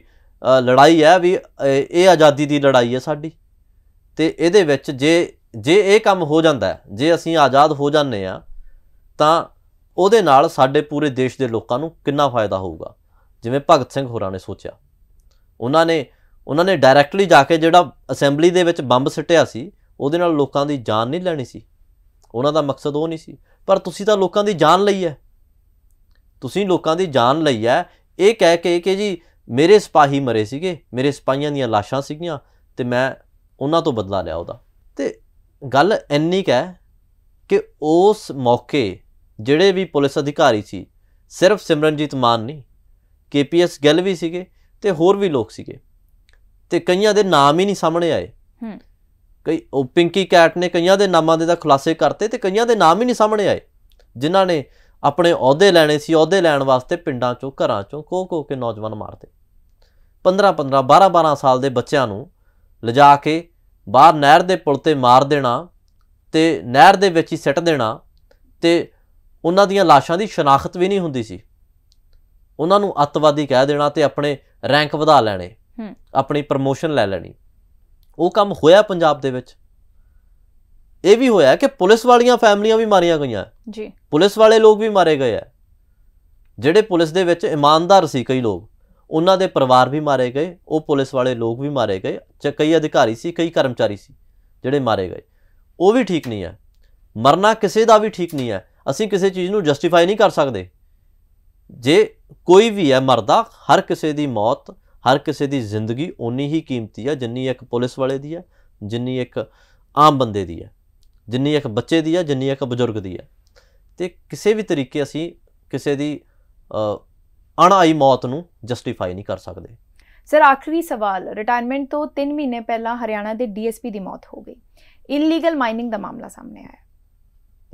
ਲੜਾਈ ਹੈ ਵੀ ਇਹ ਆਜ਼ਾਦੀ ਦੀ ਲੜਾਈ ਹੈ ਸਾਡੀ ਤੇ ਇਹਦੇ ਵਿੱਚ ਜੇ ਜੇ ਇਹ ਕੰਮ ਹੋ ਜਾਂਦਾ ਹੈ ਜੇ ਅਸੀਂ ਆਜ਼ਾਦ ਹੋ ਜਾਂਦੇ ਆ ਤਾਂ ਉਹਦੇ ਨਾਲ ਸਾਡੇ ਪੂਰੇ ਦੇਸ਼ ਦੇ ਲੋਕਾਂ ਨੂੰ ਕਿੰਨਾ ਫਾਇਦਾ ਹੋਊਗਾ ਜਿਵੇਂ ਭਗਤ ਸਿੰਘ ਹੋਰਾਂ ਨੇ ਸੋਚਿਆ ਉਹਨਾਂ ਨੇ ਉਹਨਾਂ ਨੇ ਡਾਇਰੈਕਟਲੀ ਜਾ ਕੇ ਜਿਹੜਾ ਅਸੈਂਬਲੀ ਦੇ ਵਿੱਚ ਬੰਬ ਸਿੱਟਿਆ ਸੀ ਉਹਦੇ ਨਾਲ ਲੋਕਾਂ ਦੀ ਜਾਨ ਨਹੀਂ ਲੈਣੀ ਸੀ ਉਹਨਾਂ ਦਾ ਮਕਸਦ ਉਹ ਨਹੀਂ ਸੀ ਪਰ ਤੁਸੀਂ ਤਾਂ ਲੋਕਾਂ ਦੀ ਜਾਨ ਲਈ ਹੈ ਤੁਸੀਂ ਲੋਕਾਂ ਦੀ ਜਾਨ ਲਈ ਹੈ ਇਹ ਕਹਿ ਕੇ ਕਿ ਜੀ ਮੇਰੇ ਸਿਪਾਹੀ ਮਰੇ ਸੀਗੇ ਮੇਰੇ ਸਿਪਾਹੀਆਂ ਦੀਆਂ ਲਾਸ਼ਾਂ ਸੀਗੀਆਂ ਤੇ ਮੈਂ ਉਹਨਾਂ ਤੋਂ ਬਦਲਾ ਲਿਆ ਉਹਦਾ ਤੇ ਗੱਲ ਇੰਨੀ ਕ ਹੈ ਕਿ ਉਸ ਮੌਕੇ ਜਿਹੜੇ ਵੀ ਪੁਲਿਸ ਅਧਿਕਾਰੀ ਸੀ ਸਿਰਫ ਸਿਮਰਨਜੀਤ ਮਾਨ ਨਹੀਂ ਕੇਪੀਐਸ ਗੱਲ ਵੀ ਸੀਗੇ ਤੇ ਹੋਰ ਵੀ ਲੋਕ ਸੀਗੇ ਤੇ ਕਈਆਂ ਦੇ ਨਾਮ ਹੀ ਨਹੀਂ ਸਾਹਮਣੇ ਆਏ ਹੂੰ ਕਈ ਉਹ ਪਿੰਕੀ ਕੈਟ ਨੇ ਕਈਆਂ ਦੇ ਨਾਮਾਂ ਦੇ ਦਾ ਖੁਲਾਸੇ ਕਰਤੇ ਤੇ ਕਈਆਂ ਦੇ ਨਾਮ ਹੀ ਨਹੀਂ ਸਾਹਮਣੇ ਆਏ ਜਿਨ੍ਹਾਂ ਨੇ ਆਪਣੇ ਅਹੁਦੇ ਲੈਣੇ ਸੀ ਅਹੁਦੇ ਲੈਣ ਵਾਸਤੇ ਪਿੰਡਾਂ ਚੋਂ ਘਰਾਂ ਚੋਂ ਕੋ-ਕੋ ਕੇ ਨੌਜਵਾਨ ਮਾਰਦੇ 15-15 12-12 ਸਾਲ ਦੇ ਬੱਚਿਆਂ ਨੂੰ ਲਿਜਾ ਕੇ ਬਾਹਰ ਨਹਿਰ ਦੇ ਪੁਲ ਤੇ ਮਾਰ ਦੇਣਾ ਤੇ ਨਹਿਰ ਦੇ ਵਿੱਚ ਹੀ ਸਿੱਟ ਦੇਣਾ ਤੇ ਉਹਨਾਂ ਦੀਆਂ ਲਾਸ਼ਾਂ ਦੀ ਸ਼ਨਾਖਤ ਵੀ ਨਹੀਂ ਹੁੰਦੀ ਸੀ ਉਹਨਾਂ ਨੂੰ ਅਤਵਾਦੀ ਕਹਿ ਦੇਣਾ ਤੇ ਆਪਣੇ ਰੈਂਕ ਵਧਾ ਲੈਣੇ ਆਪਣੀ ਪ੍ਰਮੋਸ਼ਨ ਲੈ ਲੈਣੀ ਉਹ ਕੰਮ ਹੋਇਆ ਪੰਜਾਬ ਦੇ ਵਿੱਚ ਇਹ ਵੀ ਹੋਇਆ ਕਿ ਪੁਲਿਸ ਵਾਲੀਆਂ ਫੈਮਲੀਆਂ ਵੀ ਮਾਰੀਆਂ ਗਈਆਂ ਜੀ ਪੁਲਿਸ ਵਾਲੇ ਲੋਕ ਵੀ ਮਾਰੇ ਗਏ ਆ ਜਿਹੜੇ ਪੁਲਿਸ ਦੇ ਵਿੱਚ ਇਮਾਨਦਾਰ ਸੀ ਕਈ ਲੋਕ ਉਹਨਾਂ ਦੇ ਪਰਿਵਾਰ ਵੀ ਮਾਰੇ ਗਏ ਉਹ ਪੁਲਿਸ ਵਾਲੇ ਲੋਕ ਵੀ ਮਾਰੇ ਗਏ ਚ ਕਈ ਅਧਿਕਾਰੀ ਸੀ ਕਈ ਕਰਮਚਾਰੀ ਸੀ ਜਿਹੜੇ ਮਾਰੇ ਗਏ ਉਹ ਵੀ ਠੀਕ ਨਹੀਂ ਹੈ ਮਰਨਾ ਕਿਸੇ ਦਾ ਵੀ ਠੀਕ ਨਹੀਂ ਹੈ ਅਸੀਂ ਕਿਸੇ ਚੀਜ਼ ਨੂੰ ਜਸਟੀਫਾਈ ਨਹੀਂ ਕਰ ਸਕਦੇ ਜੇ ਕੋਈ ਵੀ ਹੈ ਮਰਦਾ ਹਰ ਕਿਸੇ ਦੀ ਮੌਤ ਹਰ ਕਿਸੇ ਦੀ ਜ਼ਿੰਦਗੀ ਓਨੀ ਹੀ ਕੀਮਤੀ ਹੈ ਜਿੰਨੀ ਇੱਕ ਪੁਲਿਸ ਵਾਲੇ ਦੀ ਹੈ ਜਿੰਨੀ ਇੱਕ ਆਮ ਬੰਦੇ ਦੀ ਹੈ ਜਿੰਨੀ ਇੱਕ ਬੱਚੇ ਦੀ ਆ ਜਿੰਨੀ ਇੱਕ ਬਜ਼ੁਰਗ ਦੀ ਆ ਤੇ ਕਿਸੇ ਵੀ ਤਰੀਕੇ ਅਸੀਂ ਕਿਸੇ ਦੀ ਅਣਾਈ ਮੌਤ ਨੂੰ ਜਸਟੀਫਾਈ ਨਹੀਂ ਕਰ ਸਕਦੇ ਸਰ ਆਖਰੀ ਸਵਾਲ ਰਿਟਾਇਰਮੈਂਟ ਤੋਂ 3 ਮਹੀਨੇ ਪਹਿਲਾਂ ਹਰਿਆਣਾ ਦੇ ਡੀਐਸਪੀ ਦੀ ਮੌਤ ਹੋ ਗਈ ਇਲੀਗਲ ਮਾਈਨਿੰਗ ਦਾ ਮਾਮਲਾ ਸਾਹਮਣੇ ਆਇਆ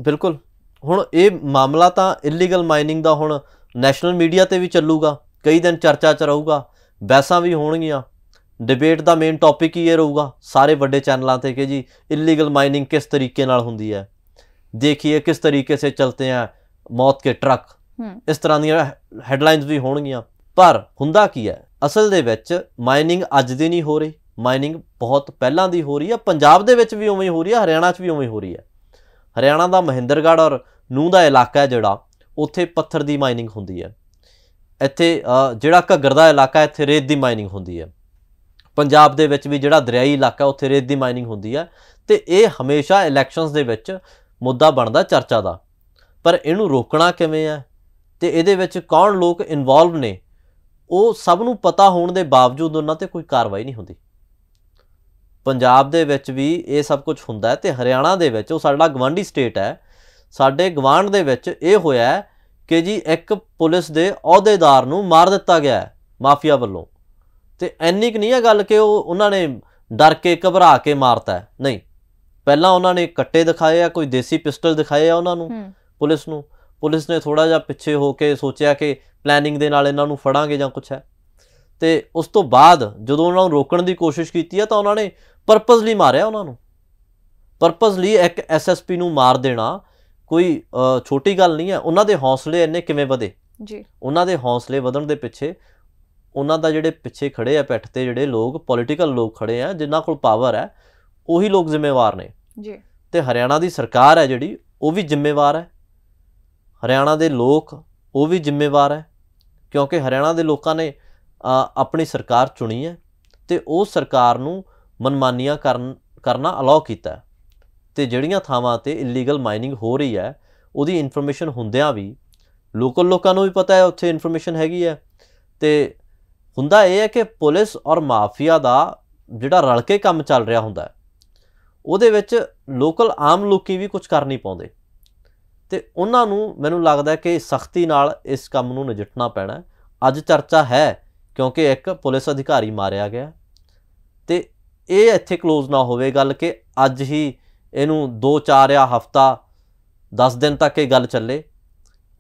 ਬਿਲਕੁਲ ਹੁਣ ਇਹ ਮਾਮਲਾ ਤਾਂ ਇਲੀਗਲ ਮਾਈਨਿੰਗ ਦਾ ਹੁਣ ਨੈਸ਼ਨਲ ਮੀਡੀਆ ਤੇ ਵੀ ਚੱਲੂਗਾ ਕਈ ਦਿਨ ਚਰਚਾ ਚ ਰਹੂਗਾ ਬੈਸਾਂ ਵੀ ਹੋਣਗੀਆਂ ਡਿਬੇਟ ਦਾ ਮੇਨ ਟੌਪਿਕ ਹੀ ਇਹ ਰਹੂਗਾ ਸਾਰੇ ਵੱਡੇ ਚੈਨਲਾਂ ਤੇ ਕਿ ਜੀ ਇਲੀਗਲ ਮਾਈਨਿੰਗ ਕਿਸ ਤਰੀਕੇ ਨਾਲ ਹੁੰਦੀ ਹੈ ਦੇਖੀਏ ਕਿਸ ਤਰੀਕੇ ਸੇ ਚਲਤੇ ਆ ਮੌਤ ਕੇ ਟਰੱਕ ਇਸ ਤਰ੍ਹਾਂ ਦੀਆਂ ਹੈਡਲਾਈਨਸ ਵੀ ਹੋਣਗੀਆਂ ਪਰ ਹੁੰਦਾ ਕੀ ਹੈ ਅਸਲ ਦੇ ਵਿੱਚ ਮਾਈਨਿੰਗ ਅੱਜ ਦੀ ਨਹੀਂ ਹੋ ਰਹੀ ਮਾਈਨਿੰਗ ਬਹੁਤ ਪਹਿਲਾਂ ਦੀ ਹੋ ਰਹੀ ਹੈ ਪੰਜਾਬ ਦੇ ਵਿੱਚ ਵੀ ਉਵੇਂ ਹੀ ਹੋ ਰਹੀ ਹੈ ਹਰਿਆਣਾ 'ਚ ਵੀ ਉਵੇਂ ਹੀ ਹੋ ਰਹੀ ਹੈ ਹਰਿਆਣਾ ਦਾ ਮਹਿੰਦਰਗੜ੍ਹ ਔਰ ਨੂੰ ਦਾ ਇਲਾਕਾ ਹੈ ਜਿਹੜਾ ਉੱਥੇ ਪੱਥਰ ਦੀ ਮਾਈਨਿੰਗ ਹੁੰਦੀ ਹੈ ਇੱਥੇ ਜਿਹੜਾ ਘੱਗਰ ਦਾ ਇਲਾਕਾ ਇੱਥੇ ਰੇਤ ਦੀ ਮਾਈਨਿੰਗ ਹੁੰਦੀ ਹੈ ਪੰਜਾਬ ਦੇ ਵਿੱਚ ਵੀ ਜਿਹੜਾ ਦਰਿਆਈ ਇਲਾਕਾ ਉੱਥੇ ਰੇਤ ਦੀ ਮਾਈਨਿੰਗ ਹੁੰਦੀ ਹੈ ਤੇ ਇਹ ਹਮੇਸ਼ਾ ਇਲੈਕਸ਼ਨਸ ਦੇ ਵਿੱਚ ਮੁੱਦਾ ਬਣਦਾ ਚਰਚਾ ਦਾ ਪਰ ਇਹਨੂੰ ਰੋਕਣਾ ਕਿਵੇਂ ਹੈ ਤੇ ਇਹਦੇ ਵਿੱਚ ਕੌਣ ਲੋਕ ਇਨਵੋਲਵ ਨੇ ਉਹ ਸਭ ਨੂੰ ਪਤਾ ਹੋਣ ਦੇ ਬਾਵਜੂਦ ਉਹਨਾਂ ਤੇ ਕੋਈ ਕਾਰਵਾਈ ਨਹੀਂ ਹੁੰਦੀ ਪੰਜਾਬ ਦੇ ਵਿੱਚ ਵੀ ਇਹ ਸਭ ਕੁਝ ਹੁੰਦਾ ਹੈ ਤੇ ਹਰਿਆਣਾ ਦੇ ਵਿੱਚ ਉਹ ਸਾਡਾ ਗਵਾਂਢੀ ਸਟੇਟ ਹੈ ਸਾਡੇ ਗਵਾਂਢ ਦੇ ਵਿੱਚ ਇਹ ਹੋਇਆ ਕਿ ਜੀ ਇੱਕ ਪੁਲਿਸ ਦੇ ਅਹੁਦੇਦਾਰ ਨੂੰ ਮਾਰ ਦਿੱਤਾ ਗਿਆ ਹੈ ਮਾਫੀਆ ਵੱਲੋਂ ਤੇ ਐਨੀ ਕਿ ਨਹੀਂ ਹੈ ਗੱਲ ਕਿ ਉਹ ਉਹਨਾਂ ਨੇ ਡਰ ਕੇ ਘਬਰਾ ਕੇ ਮਾਰਤਾ ਨਹੀਂ ਪਹਿਲਾਂ ਉਹਨਾਂ ਨੇ ਕੱਟੇ ਦਿਖਾਏ ਆ ਕੋਈ ਦੇਸੀ ਪਿਸਟਲ ਦਿਖਾਏ ਆ ਉਹਨਾਂ ਨੂੰ ਪੁਲਿਸ ਨੂੰ ਪੁਲਿਸ ਨੇ ਥੋੜਾ ਜਿਹਾ ਪਿੱਛੇ ਹੋ ਕੇ ਸੋਚਿਆ ਕਿ ਪਲੈਨਿੰਗ ਦੇ ਨਾਲ ਇਹਨਾਂ ਨੂੰ ਫੜਾਂਗੇ ਜਾਂ ਕੁਛ ਹੈ ਤੇ ਉਸ ਤੋਂ ਬਾਅਦ ਜਦੋਂ ਉਹਨਾਂ ਨੂੰ ਰੋਕਣ ਦੀ ਕੋਸ਼ਿਸ਼ ਕੀਤੀ ਆ ਤਾਂ ਉਹਨਾਂ ਨੇ ਪਰਪਸਲੀ ਮਾਰਿਆ ਉਹਨਾਂ ਨੂੰ ਪਰਪਸਲੀ ਇੱਕ ਐਸਐਸਪੀ ਨੂੰ ਮਾਰ ਦੇਣਾ ਕੋਈ ਛੋਟੀ ਗੱਲ ਨਹੀਂ ਹੈ ਉਹਨਾਂ ਦੇ ਹੌਸਲੇ ਇੰਨੇ ਕਿਵੇਂ ਵਧੇ ਜੀ ਉਹਨਾਂ ਦੇ ਹੌਸਲੇ ਵਧਣ ਦੇ ਪਿੱਛੇ ਉਹਨਾਂ ਦਾ ਜਿਹੜੇ ਪਿੱਛੇ ਖੜੇ ਆ ਪਿੱਠ ਤੇ ਜਿਹੜੇ ਲੋਕ ਪੋਲੀਟੀਕਲ ਲੋਕ ਖੜੇ ਆ ਜਿਨ੍ਹਾਂ ਕੋਲ ਪਾਵਰ ਹੈ ਉਹੀ ਲੋਕ ਜ਼ਿੰਮੇਵਾਰ ਨੇ ਜੀ ਤੇ ਹਰਿਆਣਾ ਦੀ ਸਰਕਾਰ ਹੈ ਜਿਹੜੀ ਉਹ ਵੀ ਜ਼ਿੰਮੇਵਾਰ ਹੈ ਹਰਿਆਣਾ ਦੇ ਲੋਕ ਉਹ ਵੀ ਜ਼ਿੰਮੇਵਾਰ ਹੈ ਕਿਉਂਕਿ ਹਰਿਆਣਾ ਦੇ ਲੋਕਾਂ ਨੇ ਆਪਣੀ ਸਰਕਾਰ ਚੁਣੀ ਹੈ ਤੇ ਉਹ ਸਰਕਾਰ ਨੂੰ ਮਨਮਾਨੀਆਂ ਕਰਨ ਕਰਨਾ ਅਲਾਉ ਕੀਤਾ ਤੇ ਜਿਹੜੀਆਂ ਥਾਵਾਂ ਤੇ ਇਲੀਗਲ ਮਾਈਨਿੰਗ ਹੋ ਰਹੀ ਹੈ ਉਹਦੀ ਇਨਫੋਰਮੇਸ਼ਨ ਹੁੰਦਿਆਂ ਵੀ ਲੋਕਲ ਲੋਕਾਂ ਨੂੰ ਵੀ ਪਤਾ ਹੈ ਉੱਥੇ ਇਨਫੋਰਮੇਸ਼ਨ ਹੈਗੀ ਹੈ ਤੇ ਹੁੰਦਾ ਇਹ ਹੈ ਕਿ ਪੁਲਿਸ ਔਰ ਮਾਫੀਆ ਦਾ ਜਿਹੜਾ ਰਲ ਕੇ ਕੰਮ ਚੱਲ ਰਿਹਾ ਹੁੰਦਾ ਹੈ ਉਹਦੇ ਵਿੱਚ ਲੋਕਲ ਆਮ ਲੋਕੀ ਵੀ ਕੁਝ ਕਰ ਨਹੀਂ ਪਾਉਂਦੇ ਤੇ ਉਹਨਾਂ ਨੂੰ ਮੈਨੂੰ ਲੱਗਦਾ ਹੈ ਕਿ ਸਖਤੀ ਨਾਲ ਇਸ ਕੰਮ ਨੂੰ ਨਜਿੱਠਣਾ ਪੈਣਾ ਅੱਜ ਚਰਚਾ ਹੈ ਕਿਉਂਕਿ ਇੱਕ ਪੁਲਿਸ ਅਧਿਕਾਰੀ ਮਾਰਿਆ ਗਿਆ ਤੇ ਇਹ ਇੱਥੇ ক্লোਜ਼ ਨਾ ਹੋਵੇ ਗੱਲ ਕਿ ਅੱਜ ਹੀ ਇਹਨੂੰ 2-4 ਹਫਤਾ 10 ਦਿਨ ਤੱਕ ਇਹ ਗੱਲ ਚੱਲੇ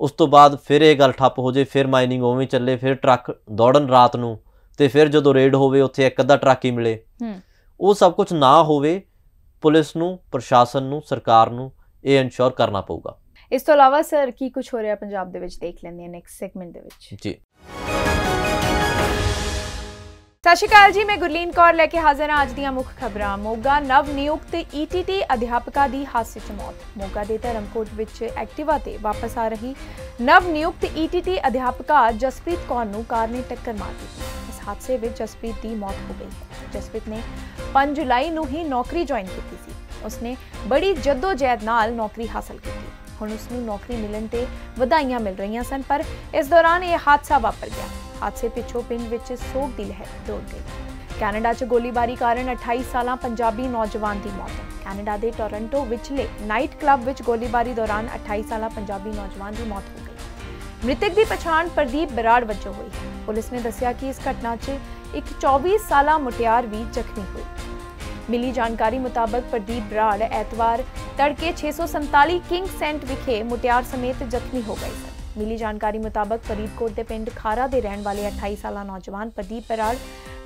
ਉਸ ਤੋਂ ਬਾਅਦ ਫਿਰ ਇਹ ਗੱਲ ਠੱਪ ਹੋ ਜੇ ਫਿਰ ਮਾਈਨਿੰਗ ਉਵੇਂ ਚੱਲੇ ਫਿਰ ਟਰੱਕ ਦੌੜਨ ਰਾਤ ਨੂੰ ਤੇ ਫਿਰ ਜਦੋਂ ਰੇਡ ਹੋਵੇ ਉੱਥੇ ਇੱਕ ਅੱਧਾ ਟਰੱਕ ਹੀ ਮਿਲੇ ਉਹ ਸਭ ਕੁਝ ਨਾ ਹੋਵੇ ਪੁਲਿਸ ਨੂੰ ਪ੍ਰਸ਼ਾਸਨ ਨੂੰ ਸਰਕਾਰ ਨੂੰ ਇਹ ਇਨਸ਼ੋਰ ਕਰਨਾ ਪਊਗਾ ਇਸ ਤੋਂ ਇਲਾਵਾ ਸਰ ਕੀ ਕੁਝ ਹੋ ਰਿਹਾ ਪੰਜਾਬ ਦੇ ਵਿੱਚ ਦੇਖ ਲੈਂਦੇ ਹਾਂ ਨੈਕਸਟ ਸੈਗਮੈਂਟ ਦੇ ਵਿੱਚ ਜੀ ਸਤਿ ਸ਼੍ਰੀ ਅਕਾਲ ਜੀ ਮੈਂ ਗੁਰਲੀਨ ਕੌਰ ਲੈ ਕੇ ਹਾਜ਼ਰ ਹਾਂ ਅੱਜ ਦੀਆਂ ਮੁੱਖ ਖਬਰਾਂ ਮੋਗਾ ਨਵ ਨਿਯੁਕਤ ਈਟੀਟੀ ਅਧਿਆਪਕਾ ਦੀ ਹਾਦਸੇ 'ਚ ਮੌਤ ਮੋਗਾ ਦੇ ਧਰਮਕੋਟ ਵਿੱਚ ਐਕਟਿਵਾ ਤੇ ਵਾਪਸ ਆ ਰਹੀ ਨਵ ਨਿਯੁਕਤ ਈਟੀਟੀ ਅਧਿਆਪਕਾ ਜਸਪ੍ਰੀਤ ਕੌਰ ਨੂੰ ਕਾਰ ਨੇ ਟੱਕਰ ਮਾਰ ਦਿੱਤੀ ਇਸ ਹਾਦਸੇ ਵਿੱਚ ਜਸਪ੍ਰੀਤ ਦੀ ਮੌਤ ਹੋ ਗਈ ਹੈ ਜਸਪ੍ਰੀਤ ਨੇ 5 ਜੁਲਾਈ ਨੂੰ ਹੀ ਨੌਕਰੀ ਜੁਆਇਨ ਕੀਤੀ ਸੀ ਉਸਨੇ ਬੜੀ ਜਦੋਜਹਿਦ ਨਾਲ ਨੌਕਰੀ ਹਾਸਲ ਕੀਤੀ ਹੁਣ ਉਸ ਨੂੰ ਨੌਕਰੀ ਮਿਲਣ ਤੇ ਵਧਾਈਆਂ ਮਿਲ ਰਹੀਆਂ ਸਨ ਪਰ ਇਸ ਦੌਰਾਨ ਇਹ ਹਾਦਸਾ ਵਾਪਰ ਗਿਆ ਹਾਦਸੇ ਪਿੱਛੋਂ ਪਿੰਡ ਵਿੱਚ ਸੋਗ ਦੀ ਲਹਿਰ ਦੌੜ ਗਈ ਕੈਨੇਡਾ 'ਚ ਗੋਲੀਬਾਰੀ ਕਾਰਨ 28 ਸਾਲਾਂ ਪੰਜਾਬੀ ਨੌਜਵਾਨ ਦੀ ਮੌਤ ਕੈਨੇਡਾ ਦੇ ਟੋਰਾਂਟੋ ਵਿਚਲੇ ਨਾਈਟ ਕਲੱਬ ਵਿੱਚ ਗੋਲੀਬਾਰੀ ਦੌਰਾਨ 28 ਸਾਲਾਂ ਪੰਜਾਬੀ ਨੌਜਵਾਨ ਦੀ ਮੌਤ ਹੋ ਗਈ ਮ੍ਰਿਤਕ ਦੀ ਪਛਾਣ ਪ੍ਰਦੀਪ ਬਰਾੜ ਵਜੋਂ ਹੋਈ ਪੁਲਿਸ ਨੇ ਦੱਸਿਆ ਕਿ ਇਸ ਘਟਨਾ 'ਚ ਇੱਕ 24 ਸਾਲਾ ਮੁਟਿਆਰ ਵੀ ਜ਼ਖਮੀ ਹੋਈ ਮਿਲੀ ਜਾਣਕਾਰੀ ਮੁਤਾਬਕ ਪ੍ਰਦੀਪ ਬਰਾੜ ਐਤਵਾਰ ਤੜਕੇ 647 ਕਿੰਗ ਸੈਂਟ ਵਿਖੇ ਮੁਟਿਆਰ ਸਮੇਤ ਜ਼ਖਮੀ ਹੋ ਗਏ ਸਨ ਮਿਲੀ ਜਾਣਕਾਰੀ ਮੁਤਾਬਕ ਫਰੀਦਕੋਟ ਦੇ ਪਿੰਡ ਖਾਰਾ ਦੇ ਰਹਿਣ ਵਾਲੇ 28 ਸਾਲਾ ਨੌਜਵਾਨ ਪ੍ਰਦੀਪ ਪਰਾਲ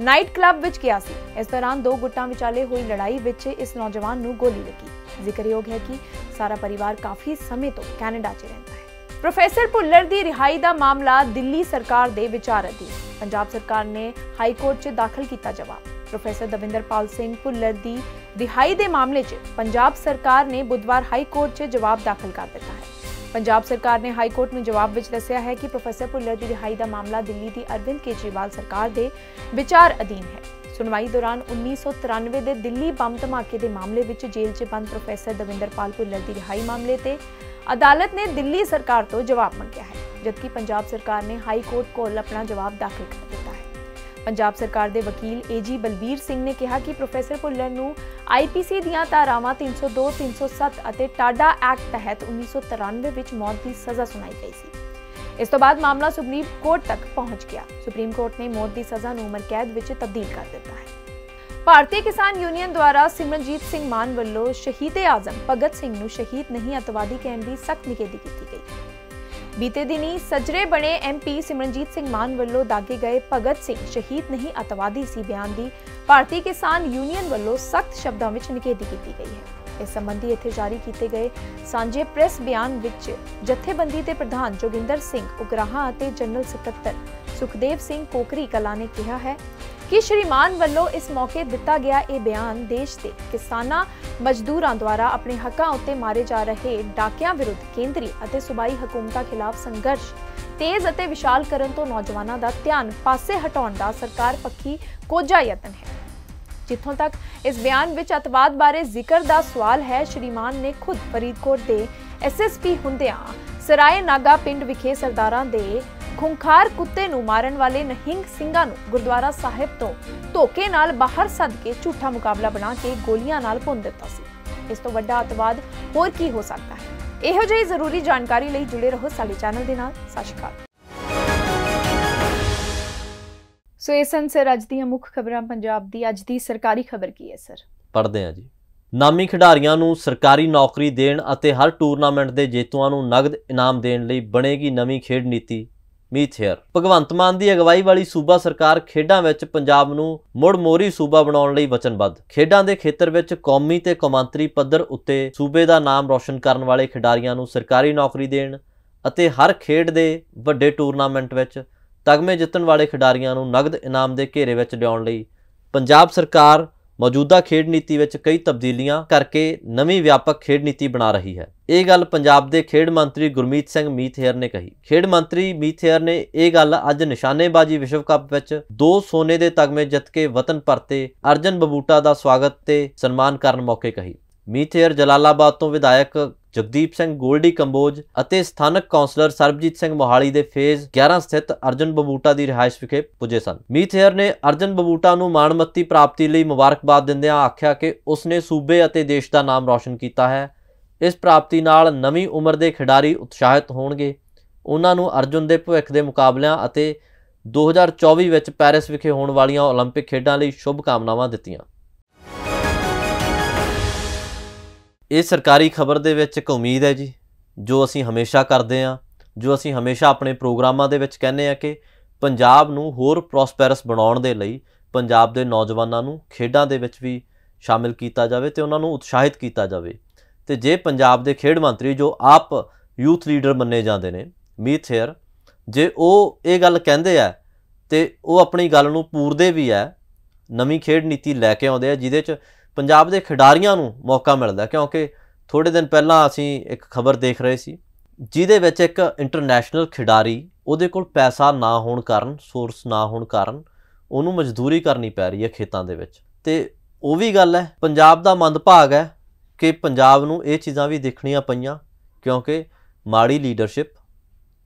ਨਾਈਟ ਕਲੱਬ ਵਿੱਚ ਗਿਆ ਸੀ ਇਸ ਦੌਰਾਨ ਦੋ ਗੁੱਟਾਂ ਵਿਚਾਲੇ ਹੋਈ ਲੜਾਈ ਵਿੱਚ ਇਸ ਨੌਜਵਾਨ ਨੂੰ ਗੋਲੀ ਲੱਗੀ ਜ਼ਿਕਰਯੋਗ ਹੈ ਕਿ ਸਾਰਾ ਪਰਿਵਾਰ ਕਾਫੀ ਸਮੇਂ ਤੋਂ ਕੈਨੇਡਾ 'ਚ ਰਹਿੰਦਾ ਹੈ ਪ੍ਰੋਫੈਸਰ ਭੁੱਲਰ ਦੀ ਰਿਹਾਈ ਦਾ ਮਾਮਲਾ ਦਿੱਲੀ ਸਰਕਾਰ ਦੇ ਵਿਚਾਰ ਅਧੀਨ ਪੰਜਾਬ ਸਰਕਾਰ ਨੇ ਹਾਈ ਕੋਰਟ 'ਚ ਦਾਖਲ ਕੀਤਾ ਜਵਾਬ ਪ੍ਰੋਫੈਸਰ ਦਵਿੰਦਰਪਾਲ ਸਿੰਘ ਭੁੱਲਰ ਦੀ ਰਿਹਾਈ ਦੇ ਮਾਮਲੇ 'ਚ ਪੰਜਾਬ ਸਰਕਾਰ ਨੇ ਬੁੱਧਵਾਰ ਹਾਈ ਕੋਰਟ 'ਚ ਜਵਾਬ ਦਾਖਲ ਕਰ ਦਿੱਤਾ ਹੈ ਪੰਜਾਬ ਸਰਕਾਰ ਨੇ ਹਾਈ ਕੋਰਟ ਨੂੰ ਜਵਾਬ ਵਿੱਚ ਦੱਸਿਆ ਹੈ ਕਿ ਪ੍ਰੋਫੈਸਰ ਪੁੱਲਰ ਦੀ ਰਿਹਾਈ ਦਾ ਮਾਮਲਾ ਦਿੱਲੀ ਦੀ ਅਰਵਿੰਦ ਕੇਜਰੀਵਾਲ ਸਰਕਾਰ ਦੇ ਵਿਚਾਰ ਅਧੀਨ ਹੈ ਸੁਣਵਾਈ ਦੌਰਾਨ 1993 ਦੇ ਦਿੱਲੀ ਬੰਬ ਧਮਾਕੇ ਦੇ ਮਾਮਲੇ ਵਿੱਚ ਜੇਲ੍ਹ 'ਚ ਬੰਦ ਪ੍ਰੋਫੈਸਰ ਦਵਿੰਦਰਪਾਲ ਪੁੱਲਰ ਦੀ ਰਿਹਾਈ ਮਾਮਲੇ ਤੇ ਅਦਾਲਤ ਨੇ ਦਿੱਲੀ ਸਰਕਾਰ ਤੋਂ ਜਵਾਬ ਮੰਗਿਆ ਹੈ ਜਦਕਿ ਪੰਜਾਬ ਸਰਕਾਰ ਨੇ ਹਾਈ ਕੋਰਟ ਕੋਲ ਆਪਣਾ ਜਵਾਬ ਦਾਖਲ ਕੀਤਾ ਪੰਜਾਬ ਸਰਕਾਰ ਦੇ ਵਕੀਲ ਏਜੀ ਬਲਬੀਰ ਸਿੰਘ ਨੇ ਕਿਹਾ ਕਿ ਪ੍ਰੋਫੈਸਰ ਭੁੱਲਰ ਨੂੰ ਆਈਪੀਸੀ ਦੀਆਂ ਧਾਰਾਵਾਂ 302 307 ਅਤੇ ਟਾਡਾ ਐਕਟ ਤਹਿਤ 1993 ਵਿੱਚ ਮੌਤ ਦੀ ਸਜ਼ਾ ਸੁਣਾਈ ਗਈ ਸੀ ਇਸ ਤੋਂ ਬਾਅਦ ਮਾਮਲਾ ਸੁਪਰੀਮ ਕੋਰਟ ਤੱਕ ਪਹੁੰਚ ਗਿਆ ਸੁਪਰੀਮ ਕੋਰਟ ਨੇ ਮੌਤ ਦੀ ਸਜ਼ਾ ਨੂੰ ਉਮਰ ਕੈਦ ਵਿੱਚ ਤਬਦੀਲ ਕਰ ਦਿੱਤਾ ਹੈ ਭਾਰਤੀ ਕਿਸਾਨ ਯੂਨੀਅਨ ਦੁਆਰਾ ਸਿਮਰਨਜੀਤ ਸਿੰਘ ਮਾਨ ਵੱਲੋਂ ਸ਼ਹੀਦ-ਏ-ਆਜ਼ਮ ਭਗਤ ਸਿੰਘ ਨੂੰ ਸ਼ਹੀਦ ਨਹੀਂ ਅਤਵਾਦੀ ਕਹਿਣ ਦੀ ਸਖਤ ਨਿਖੇਧੀ ਕੀਤੀ ਗਈ ਬੀਤੇ ਦਿਨੀ ਸਜਰੇ ਬਣੇ ਐਮਪੀ ਸਿਮਰਨਜੀਤ ਸਿੰਘ ਮਾਨ ਵੱਲੋਂ ਦਾਗੇ ਗਏ ਭਗਤ ਸਿੰਘ ਸ਼ਹੀਦ ਨਹੀਂ ਅਤਵਾਦੀ ਸੀ ਬਿਆਨ ਦੀ ਭਾਰਤੀ ਕਿਸਾਨ ਯੂਨੀਅਨ ਵੱਲੋਂ ਸਖਤ ਸ਼ਬਦਾਂ ਵਿੱਚ ਨਿਖੇਧੀ ਕੀਤੀ ਗਈ ਹੈ ਇਸ ਸੰਬੰਧੀ ਇੱਥੇ ਜਾਰੀ ਕੀਤੇ ਗਏ ਸਾਂਝੇ ਪ੍ਰੈਸ ਬਿਆਨ ਵਿੱਚ ਜਥੇਬੰਦੀ ਦੇ ਪ੍ਰਧਾਨ ਜੋਗਿੰਦਰ ਸਿੰਘ ਉਗਰਾਹਾ ਅਤੇ ਜਨਰਲ ਸਕੱਤਰ ਸੁਖਦੇਵ ਸਿੰਘ ਕੋਕਰੀ ਕਲਾ ਨੇ ਕਿਹਾ ਹੈ ਕਿ ਸ਼੍ਰੀ ਮਾਨ ਵੱਲੋਂ ਇਸ ਮੌਕੇ ਦਿੱਤਾ ਗਿਆ ਇਹ ਬਿਆਨ ਦੇਸ਼ ਦੇ ਕਿਸਾਨਾਂ ਮਜ਼ਦੂਰਾਂ ਦੁਆਰਾ ਆਪਣੇ ਹੱਕਾਂ ਉੱਤੇ ਮਾਰੇ ਜਾ ਰਹੇ ਡਾਕਿਆਂ ਵਿਰੁੱਧ ਕੇਂਦਰੀ ਅਤੇ ਸੂਬਾਈ ਹਕੂਮਤਾਂ ਖਿਲਾਫ ਸੰਘਰਸ਼ ਤੇਜ਼ ਅਤੇ ਵਿਸ਼ਾਲ ਕਰਨ ਤੋਂ ਨੌਜਵਾਨਾਂ ਦਾ ਧਿਆਨ ਪਾਸੇ ਹਟਾਉਣ ਦਾ ਸਰਕਾਰ ਪੱਖੀ ਕੋਝਾ ਯਤਨ ਹੈ ਜਿੱਥੋਂ ਤੱਕ ਇਸ ਬਿਆਨ ਵਿੱਚ ਅਤਵਾਦ ਬਾਰੇ ਜ਼ਿਕਰ ਦਾ ਸਵਾਲ ਹੈ ਸ਼੍ਰੀਮਾਨ ਨੇ ਖੁਦ ਫਰੀਦਕੋਟ ਦੇ ਐਸਐਸਪੀ ਹੁੰਦਿਆਂ ਸਰਾਏ ਨਾਗਾ ਪਿੰਡ ਵਿਖੇ ਸਰਦਾਰਾਂ ਦੇ ਖੁੰਖਾਰ ਕੁੱਤੇ ਨੂੰ ਮਾਰਨ ਵਾਲੇ ਨਹਿੰਗ ਸਿੰਘਾਂ ਨੂੰ ਗੁਰਦੁਆਰਾ ਸਾਹਿਬ ਤੋਂ ਧੋਕੇ ਨਾਲ ਬਾਹਰ ਸੱਦ ਕੇ ਝੂਠਾ ਮੁਕਾਬਲਾ ਬਣਾ ਕੇ ਗੋਲੀਆਂ ਨਾਲ ਭੁੰਨ ਦਿੱਤਾ ਸੀ ਇਸ ਤੋਂ ਵੱਡਾ ਅਤਵਾਦ ਹੋਰ ਕੀ ਹੋ ਸਕਦਾ ਹੈ ਇਹੋ ਜਿਹੀ ਜ਼ਰੂਰੀ ਜਾਣਕਾਰੀ ਲਈ ਜੁੜੇ ਰਹੋ ਸਾਡੇ ਚੈਨਲ ਦੇ ਨਾਲ ਸਤਿ ਸ਼੍ਰੀ ਅਕਾਲ ਸੋ ਇਹ ਸੰਸਰ ਅੱਜ ਦੀਆਂ ਮੁੱਖ ਖਬਰਾਂ ਪੰਜਾਬ ਦੀ ਅੱਜ ਦੀ ਸਰਕਾਰੀ ਖਬਰ ਕੀ ਹੈ ਸਰ ਪੜਦੇ ਹਾਂ ਜੀ ਨਾਮੀ ਖਿਡਾਰੀਆਂ ਨੂੰ ਸਰਕਾਰੀ ਨੌਕਰੀ ਦੇਣ ਅਤੇ ਹਰ ਟੂਰਨਾਮੈਂਟ ਦੇ ਜੇਤੂਆਂ ਨੂੰ ਨਗਦ ਇਨਾਮ ਦੇਣ ਲਈ ਬਣੇਗੀ ਨਵੀਂ ਖੇਡ ਨੀਤੀ ਮੀਥੇਰ ਭਗਵੰਤ ਮਾਨ ਦੀ ਅਗਵਾਈ ਵਾਲੀ ਸੂਬਾ ਸਰਕਾਰ ਖੇਡਾਂ ਵਿੱਚ ਪੰਜਾਬ ਨੂੰ ਮੁੜ ਮੋਰੀ ਸੂਬਾ ਬਣਾਉਣ ਲਈ ਵਚਨਬੱਧ ਖੇਡਾਂ ਦੇ ਖੇਤਰ ਵਿੱਚ ਕੌਮੀ ਤੇ ਕੌਮਾਂਤਰੀ ਪੱਧਰ ਉੱਤੇ ਸੂਬੇ ਦਾ ਨਾਮ ਰੌਸ਼ਨ ਕਰਨ ਵਾਲੇ ਖਿਡਾਰੀਆਂ ਨੂੰ ਸਰਕਾਰੀ ਨੌਕਰੀ ਦੇਣ ਅਤੇ ਹਰ ਖੇਡ ਦੇ ਵੱਡੇ ਟੂਰਨਾਮੈਂਟ ਵਿੱਚ ਤਗਮੇ ਜਿੱਤਣ ਵਾਲੇ ਖਿਡਾਰੀਆਂ ਨੂੰ ਨਗਦ ਇਨਾਮ ਦੇ ਘੇਰੇ ਵਿੱਚ ਲਿਆਉਣ ਲਈ ਪੰਜਾਬ ਸਰਕਾਰ ਮੌਜੂਦਾ ਖੇਡ ਨੀਤੀ ਵਿੱਚ ਕਈ ਤਬਦੀਲੀਆਂ ਕਰਕੇ ਨਵੀਂ ਵਿਆਪਕ ਖੇਡ ਨੀਤੀ ਬਣਾ ਰਹੀ ਹੈ ਇਹ ਗੱਲ ਪੰਜਾਬ ਦੇ ਖੇਡ ਮੰਤਰੀ ਗੁਰਮੀਤ ਸਿੰਘ ਮੀਥੇਰ ਨੇ ਕਹੀ ਖੇਡ ਮੰਤਰੀ ਮੀਥੇਰ ਨੇ ਇਹ ਗੱਲ ਅੱਜ ਨਿਸ਼ਾਨੇਬਾਜ਼ੀ ਵਿਸ਼ਵ ਕੱਪ ਵਿੱਚ ਦੋ ਸੋਨੇ ਦੇ ਤਗਮੇ ਜਿੱਤ ਕੇ ਵਤਨ ਪਰਤੇ ਅਰਜਨ ਬਬੂਟਾ ਦਾ ਸਵਾਗਤ ਤੇ ਸਨਮਾਨ ਕਰਨ ਮੌਕੇ ਕਹੀ ਮੀਥੇਰ ਜਲਾਲਾਬਾਦ ਤੋਂ ਵਿਧਾਇਕ ਜਗਦੀਪ ਸਿੰਘ ਗੋਲਡੀ ਕੰਬੋਜ ਅਤੇ ਸਥਾਨਕ ਕਾਉਂਸਲਰ ਸਰਬਜੀਤ ਸਿੰਘ ਮੋਹਾਲੀ ਦੇ ਫੇਜ਼ 11 ਸਥਿਤ ਅਰਜਨ ਬਬੂਟਾ ਦੀ ਰਿਹਾਇਸ਼ ਵਿਖੇ ਪੁੱਜੇ ਸਨ ਮੀਥੇਅਰ ਨੇ ਅਰਜਨ ਬਬੂਟਾ ਨੂੰ ਮਾਣਮੱਤੀ ਪ੍ਰਾਪਤੀ ਲਈ ਮੁਬਾਰਕਬਾਦ ਦਿੰਦਿਆਂ ਆਖਿਆ ਕਿ ਉਸਨੇ ਸੂਬੇ ਅਤੇ ਦੇਸ਼ ਦਾ ਨਾਮ ਰੌਸ਼ਨ ਕੀਤਾ ਹੈ ਇਸ ਪ੍ਰਾਪਤੀ ਨਾਲ ਨਵੀਂ ਉਮਰ ਦੇ ਖਿਡਾਰੀ ਉਤਸ਼ਾਹਿਤ ਹੋਣਗੇ ਉਹਨਾਂ ਨੂੰ ਅਰਜੁਨ ਦੇ ਭਵਿੱਖ ਦੇ ਮੁਕਾਬਲਿਆਂ ਅਤੇ 2024 ਵਿੱਚ ਪੈਰਿਸ ਵਿਖੇ ਹੋਣ ਵਾਲੀਆਂ 올림픽 ਖੇਡਾਂ ਲਈ ਸ਼ੁਭ ਕਾਮਨਾਵਾਂ ਦਿੱਤੀਆਂ ਇਹ ਸਰਕਾਰੀ ਖਬਰ ਦੇ ਵਿੱਚ ਇੱਕ ਉਮੀਦ ਹੈ ਜੀ ਜੋ ਅਸੀਂ ਹਮੇਸ਼ਾ ਕਰਦੇ ਆ ਜੋ ਅਸੀਂ ਹਮੇਸ਼ਾ ਆਪਣੇ ਪ੍ਰੋਗਰਾਮਾਂ ਦੇ ਵਿੱਚ ਕਹਿੰਦੇ ਆ ਕਿ ਪੰਜਾਬ ਨੂੰ ਹੋਰ ਪ੍ਰੋਸਪੈਰਸ ਬਣਾਉਣ ਦੇ ਲਈ ਪੰਜਾਬ ਦੇ ਨੌਜਵਾਨਾਂ ਨੂੰ ਖੇਡਾਂ ਦੇ ਵਿੱਚ ਵੀ ਸ਼ਾਮਿਲ ਕੀਤਾ ਜਾਵੇ ਤੇ ਉਹਨਾਂ ਨੂੰ ਉਤਸ਼ਾਹਿਤ ਕੀਤਾ ਜਾਵੇ ਤੇ ਜੇ ਪੰਜਾਬ ਦੇ ਖੇਡ ਮੰਤਰੀ ਜੋ ਆਪ ਯੂਥ ਲੀਡਰ ਮੰਨੇ ਜਾਂਦੇ ਨੇ ਮੀਤ ਹੇਅਰ ਜੇ ਉਹ ਇਹ ਗੱਲ ਕਹਿੰਦੇ ਆ ਤੇ ਉਹ ਆਪਣੀ ਗੱਲ ਨੂੰ ਪੂਰਦੇ ਵੀ ਆ ਨਵੀਂ ਖੇਡ ਨੀਤੀ ਲੈ ਕੇ ਆਉਂਦੇ ਆ ਜਿਹਦੇ 'ਚ ਪੰਜਾਬ ਦੇ ਖਿਡਾਰੀਆਂ ਨੂੰ ਮੌਕਾ ਮਿਲਦਾ ਕਿਉਂਕਿ ਥੋੜੇ ਦਿਨ ਪਹਿਲਾਂ ਅਸੀਂ ਇੱਕ ਖਬਰ ਦੇਖ ਰਹੇ ਸੀ ਜਿਹਦੇ ਵਿੱਚ ਇੱਕ ਇੰਟਰਨੈਸ਼ਨਲ ਖਿਡਾਰੀ ਉਹਦੇ ਕੋਲ ਪੈਸਾ ਨਾ ਹੋਣ ਕਾਰਨ ਸੋਰਸ ਨਾ ਹੋਣ ਕਾਰਨ ਉਹਨੂੰ ਮਜ਼ਦੂਰੀ ਕਰਨੀ ਪੈ ਰਹੀ ਹੈ ਖੇਤਾਂ ਦੇ ਵਿੱਚ ਤੇ ਉਹ ਵੀ ਗੱਲ ਹੈ ਪੰਜਾਬ ਦਾ ਮੰਦ ਭਾਗ ਹੈ ਕਿ ਪੰਜਾਬ ਨੂੰ ਇਹ ਚੀਜ਼ਾਂ ਵੀ ਦੇਖਣੀਆਂ ਪਈਆਂ ਕਿਉਂਕਿ ਮਾੜੀ ਲੀਡਰਸ਼ਿਪ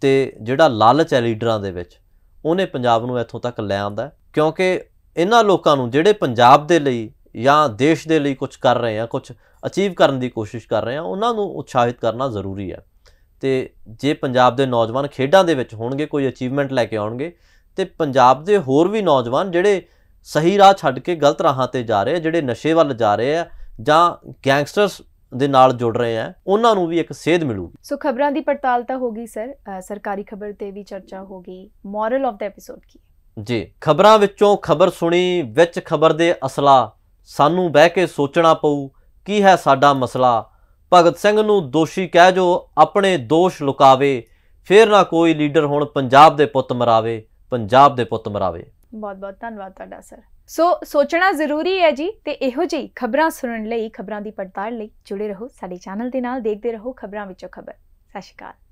ਤੇ ਜਿਹੜਾ ਲਾਲਚ ਹੈ ਲੀਡਰਾਂ ਦੇ ਵਿੱਚ ਉਹਨੇ ਪੰਜਾਬ ਨੂੰ ਇੱਥੋਂ ਤੱਕ ਲੈ ਆਂਦਾ ਕਿਉਂਕਿ ਇਹਨਾਂ ਲੋਕਾਂ ਨੂੰ ਜਿਹੜੇ ਪੰਜਾਬ ਦੇ ਲਈ ਜਾਂ ਦੇਸ਼ ਦੇ ਲਈ ਕੁਝ ਕਰ ਰਹੇ ਆ ਕੁਝ ਅਚੀਵ ਕਰਨ ਦੀ ਕੋਸ਼ਿਸ਼ ਕਰ ਰਹੇ ਆ ਉਹਨਾਂ ਨੂੰ ਉਤਸ਼ਾਹਿਤ ਕਰਨਾ ਜ਼ਰੂਰੀ ਹੈ ਤੇ ਜੇ ਪੰਜਾਬ ਦੇ ਨੌਜਵਾਨ ਖੇਡਾਂ ਦੇ ਵਿੱਚ ਹੋਣਗੇ ਕੋਈ ਅਚੀਵਮੈਂਟ ਲੈ ਕੇ ਆਉਣਗੇ ਤੇ ਪੰਜਾਬ ਦੇ ਹੋਰ ਵੀ ਨੌਜਵਾਨ ਜਿਹੜੇ ਸਹੀ ਰਾਹ ਛੱਡ ਕੇ ਗਲਤ ਰਾਹਾਂ ਤੇ ਜਾ ਰਹੇ ਆ ਜਿਹੜੇ ਨਸ਼ੇ ਵੱਲ ਜਾ ਰਹੇ ਆ ਜਾਂ ਗੈਂਗਸਟਰਸ ਦੇ ਨਾਲ ਜੁੜ ਰਹੇ ਆ ਉਹਨਾਂ ਨੂੰ ਵੀ ਇੱਕ ਸੇਧ ਮਿਲੂਗੀ ਸੋ ਖਬਰਾਂ ਦੀ ਪੜਤਾਲ ਤਾਂ ਹੋ ਗਈ ਸਰ ਸਰਕਾਰੀ ਖਬਰ ਤੇ ਵੀ ਚਰਚਾ ਹੋ ਗਈ ਮੋਰਲ ਆਫ ਦਾ ਐਪੀਸੋਡ ਕੀ ਜੀ ਖਬਰਾਂ ਵਿੱਚੋਂ ਖਬਰ ਸੁਣੀ ਵਿੱਚ ਖਬਰ ਦੇ ਅਸਲਾ ਸਾਨੂੰ ਬਹਿ ਕੇ ਸੋਚਣਾ ਪਊ ਕੀ ਹੈ ਸਾਡਾ ਮਸਲਾ ਭਗਤ ਸਿੰਘ ਨੂੰ ਦੋਸ਼ੀ ਕਹਿ ਜੋ ਆਪਣੇ ਦੋਸ਼ ਲੁਕਾਵੇ ਫੇਰ ਨਾ ਕੋਈ ਲੀਡਰ ਹੁਣ ਪੰਜਾਬ ਦੇ ਪੁੱਤ ਮਰਾਵੇ ਪੰਜਾਬ ਦੇ ਪੁੱਤ ਮਰਾਵੇ ਬਹੁਤ ਬਹੁਤ ਧੰਨਵਾਦ ਤੁਹਾਡਾ ਸਰ ਸੋ ਸੋਚਣਾ ਜ਼ਰੂਰੀ ਹੈ ਜੀ ਤੇ ਇਹੋ ਜਿਹੀ ਖਬਰਾਂ ਸੁਣਨ ਲਈ ਖਬਰਾਂ ਦੀ ਪੜਤਾਲ ਲਈ ਜੁੜੇ ਰਹੋ ਸਾਡੇ ਚੈਨਲ ਦੇ ਨਾਲ ਦੇਖਦੇ ਰਹੋ ਖਬਰਾਂ ਵਿੱਚੋਂ ਖਬਰ ਸਤਿ ਸ਼੍ਰੀ ਅਕਾਲ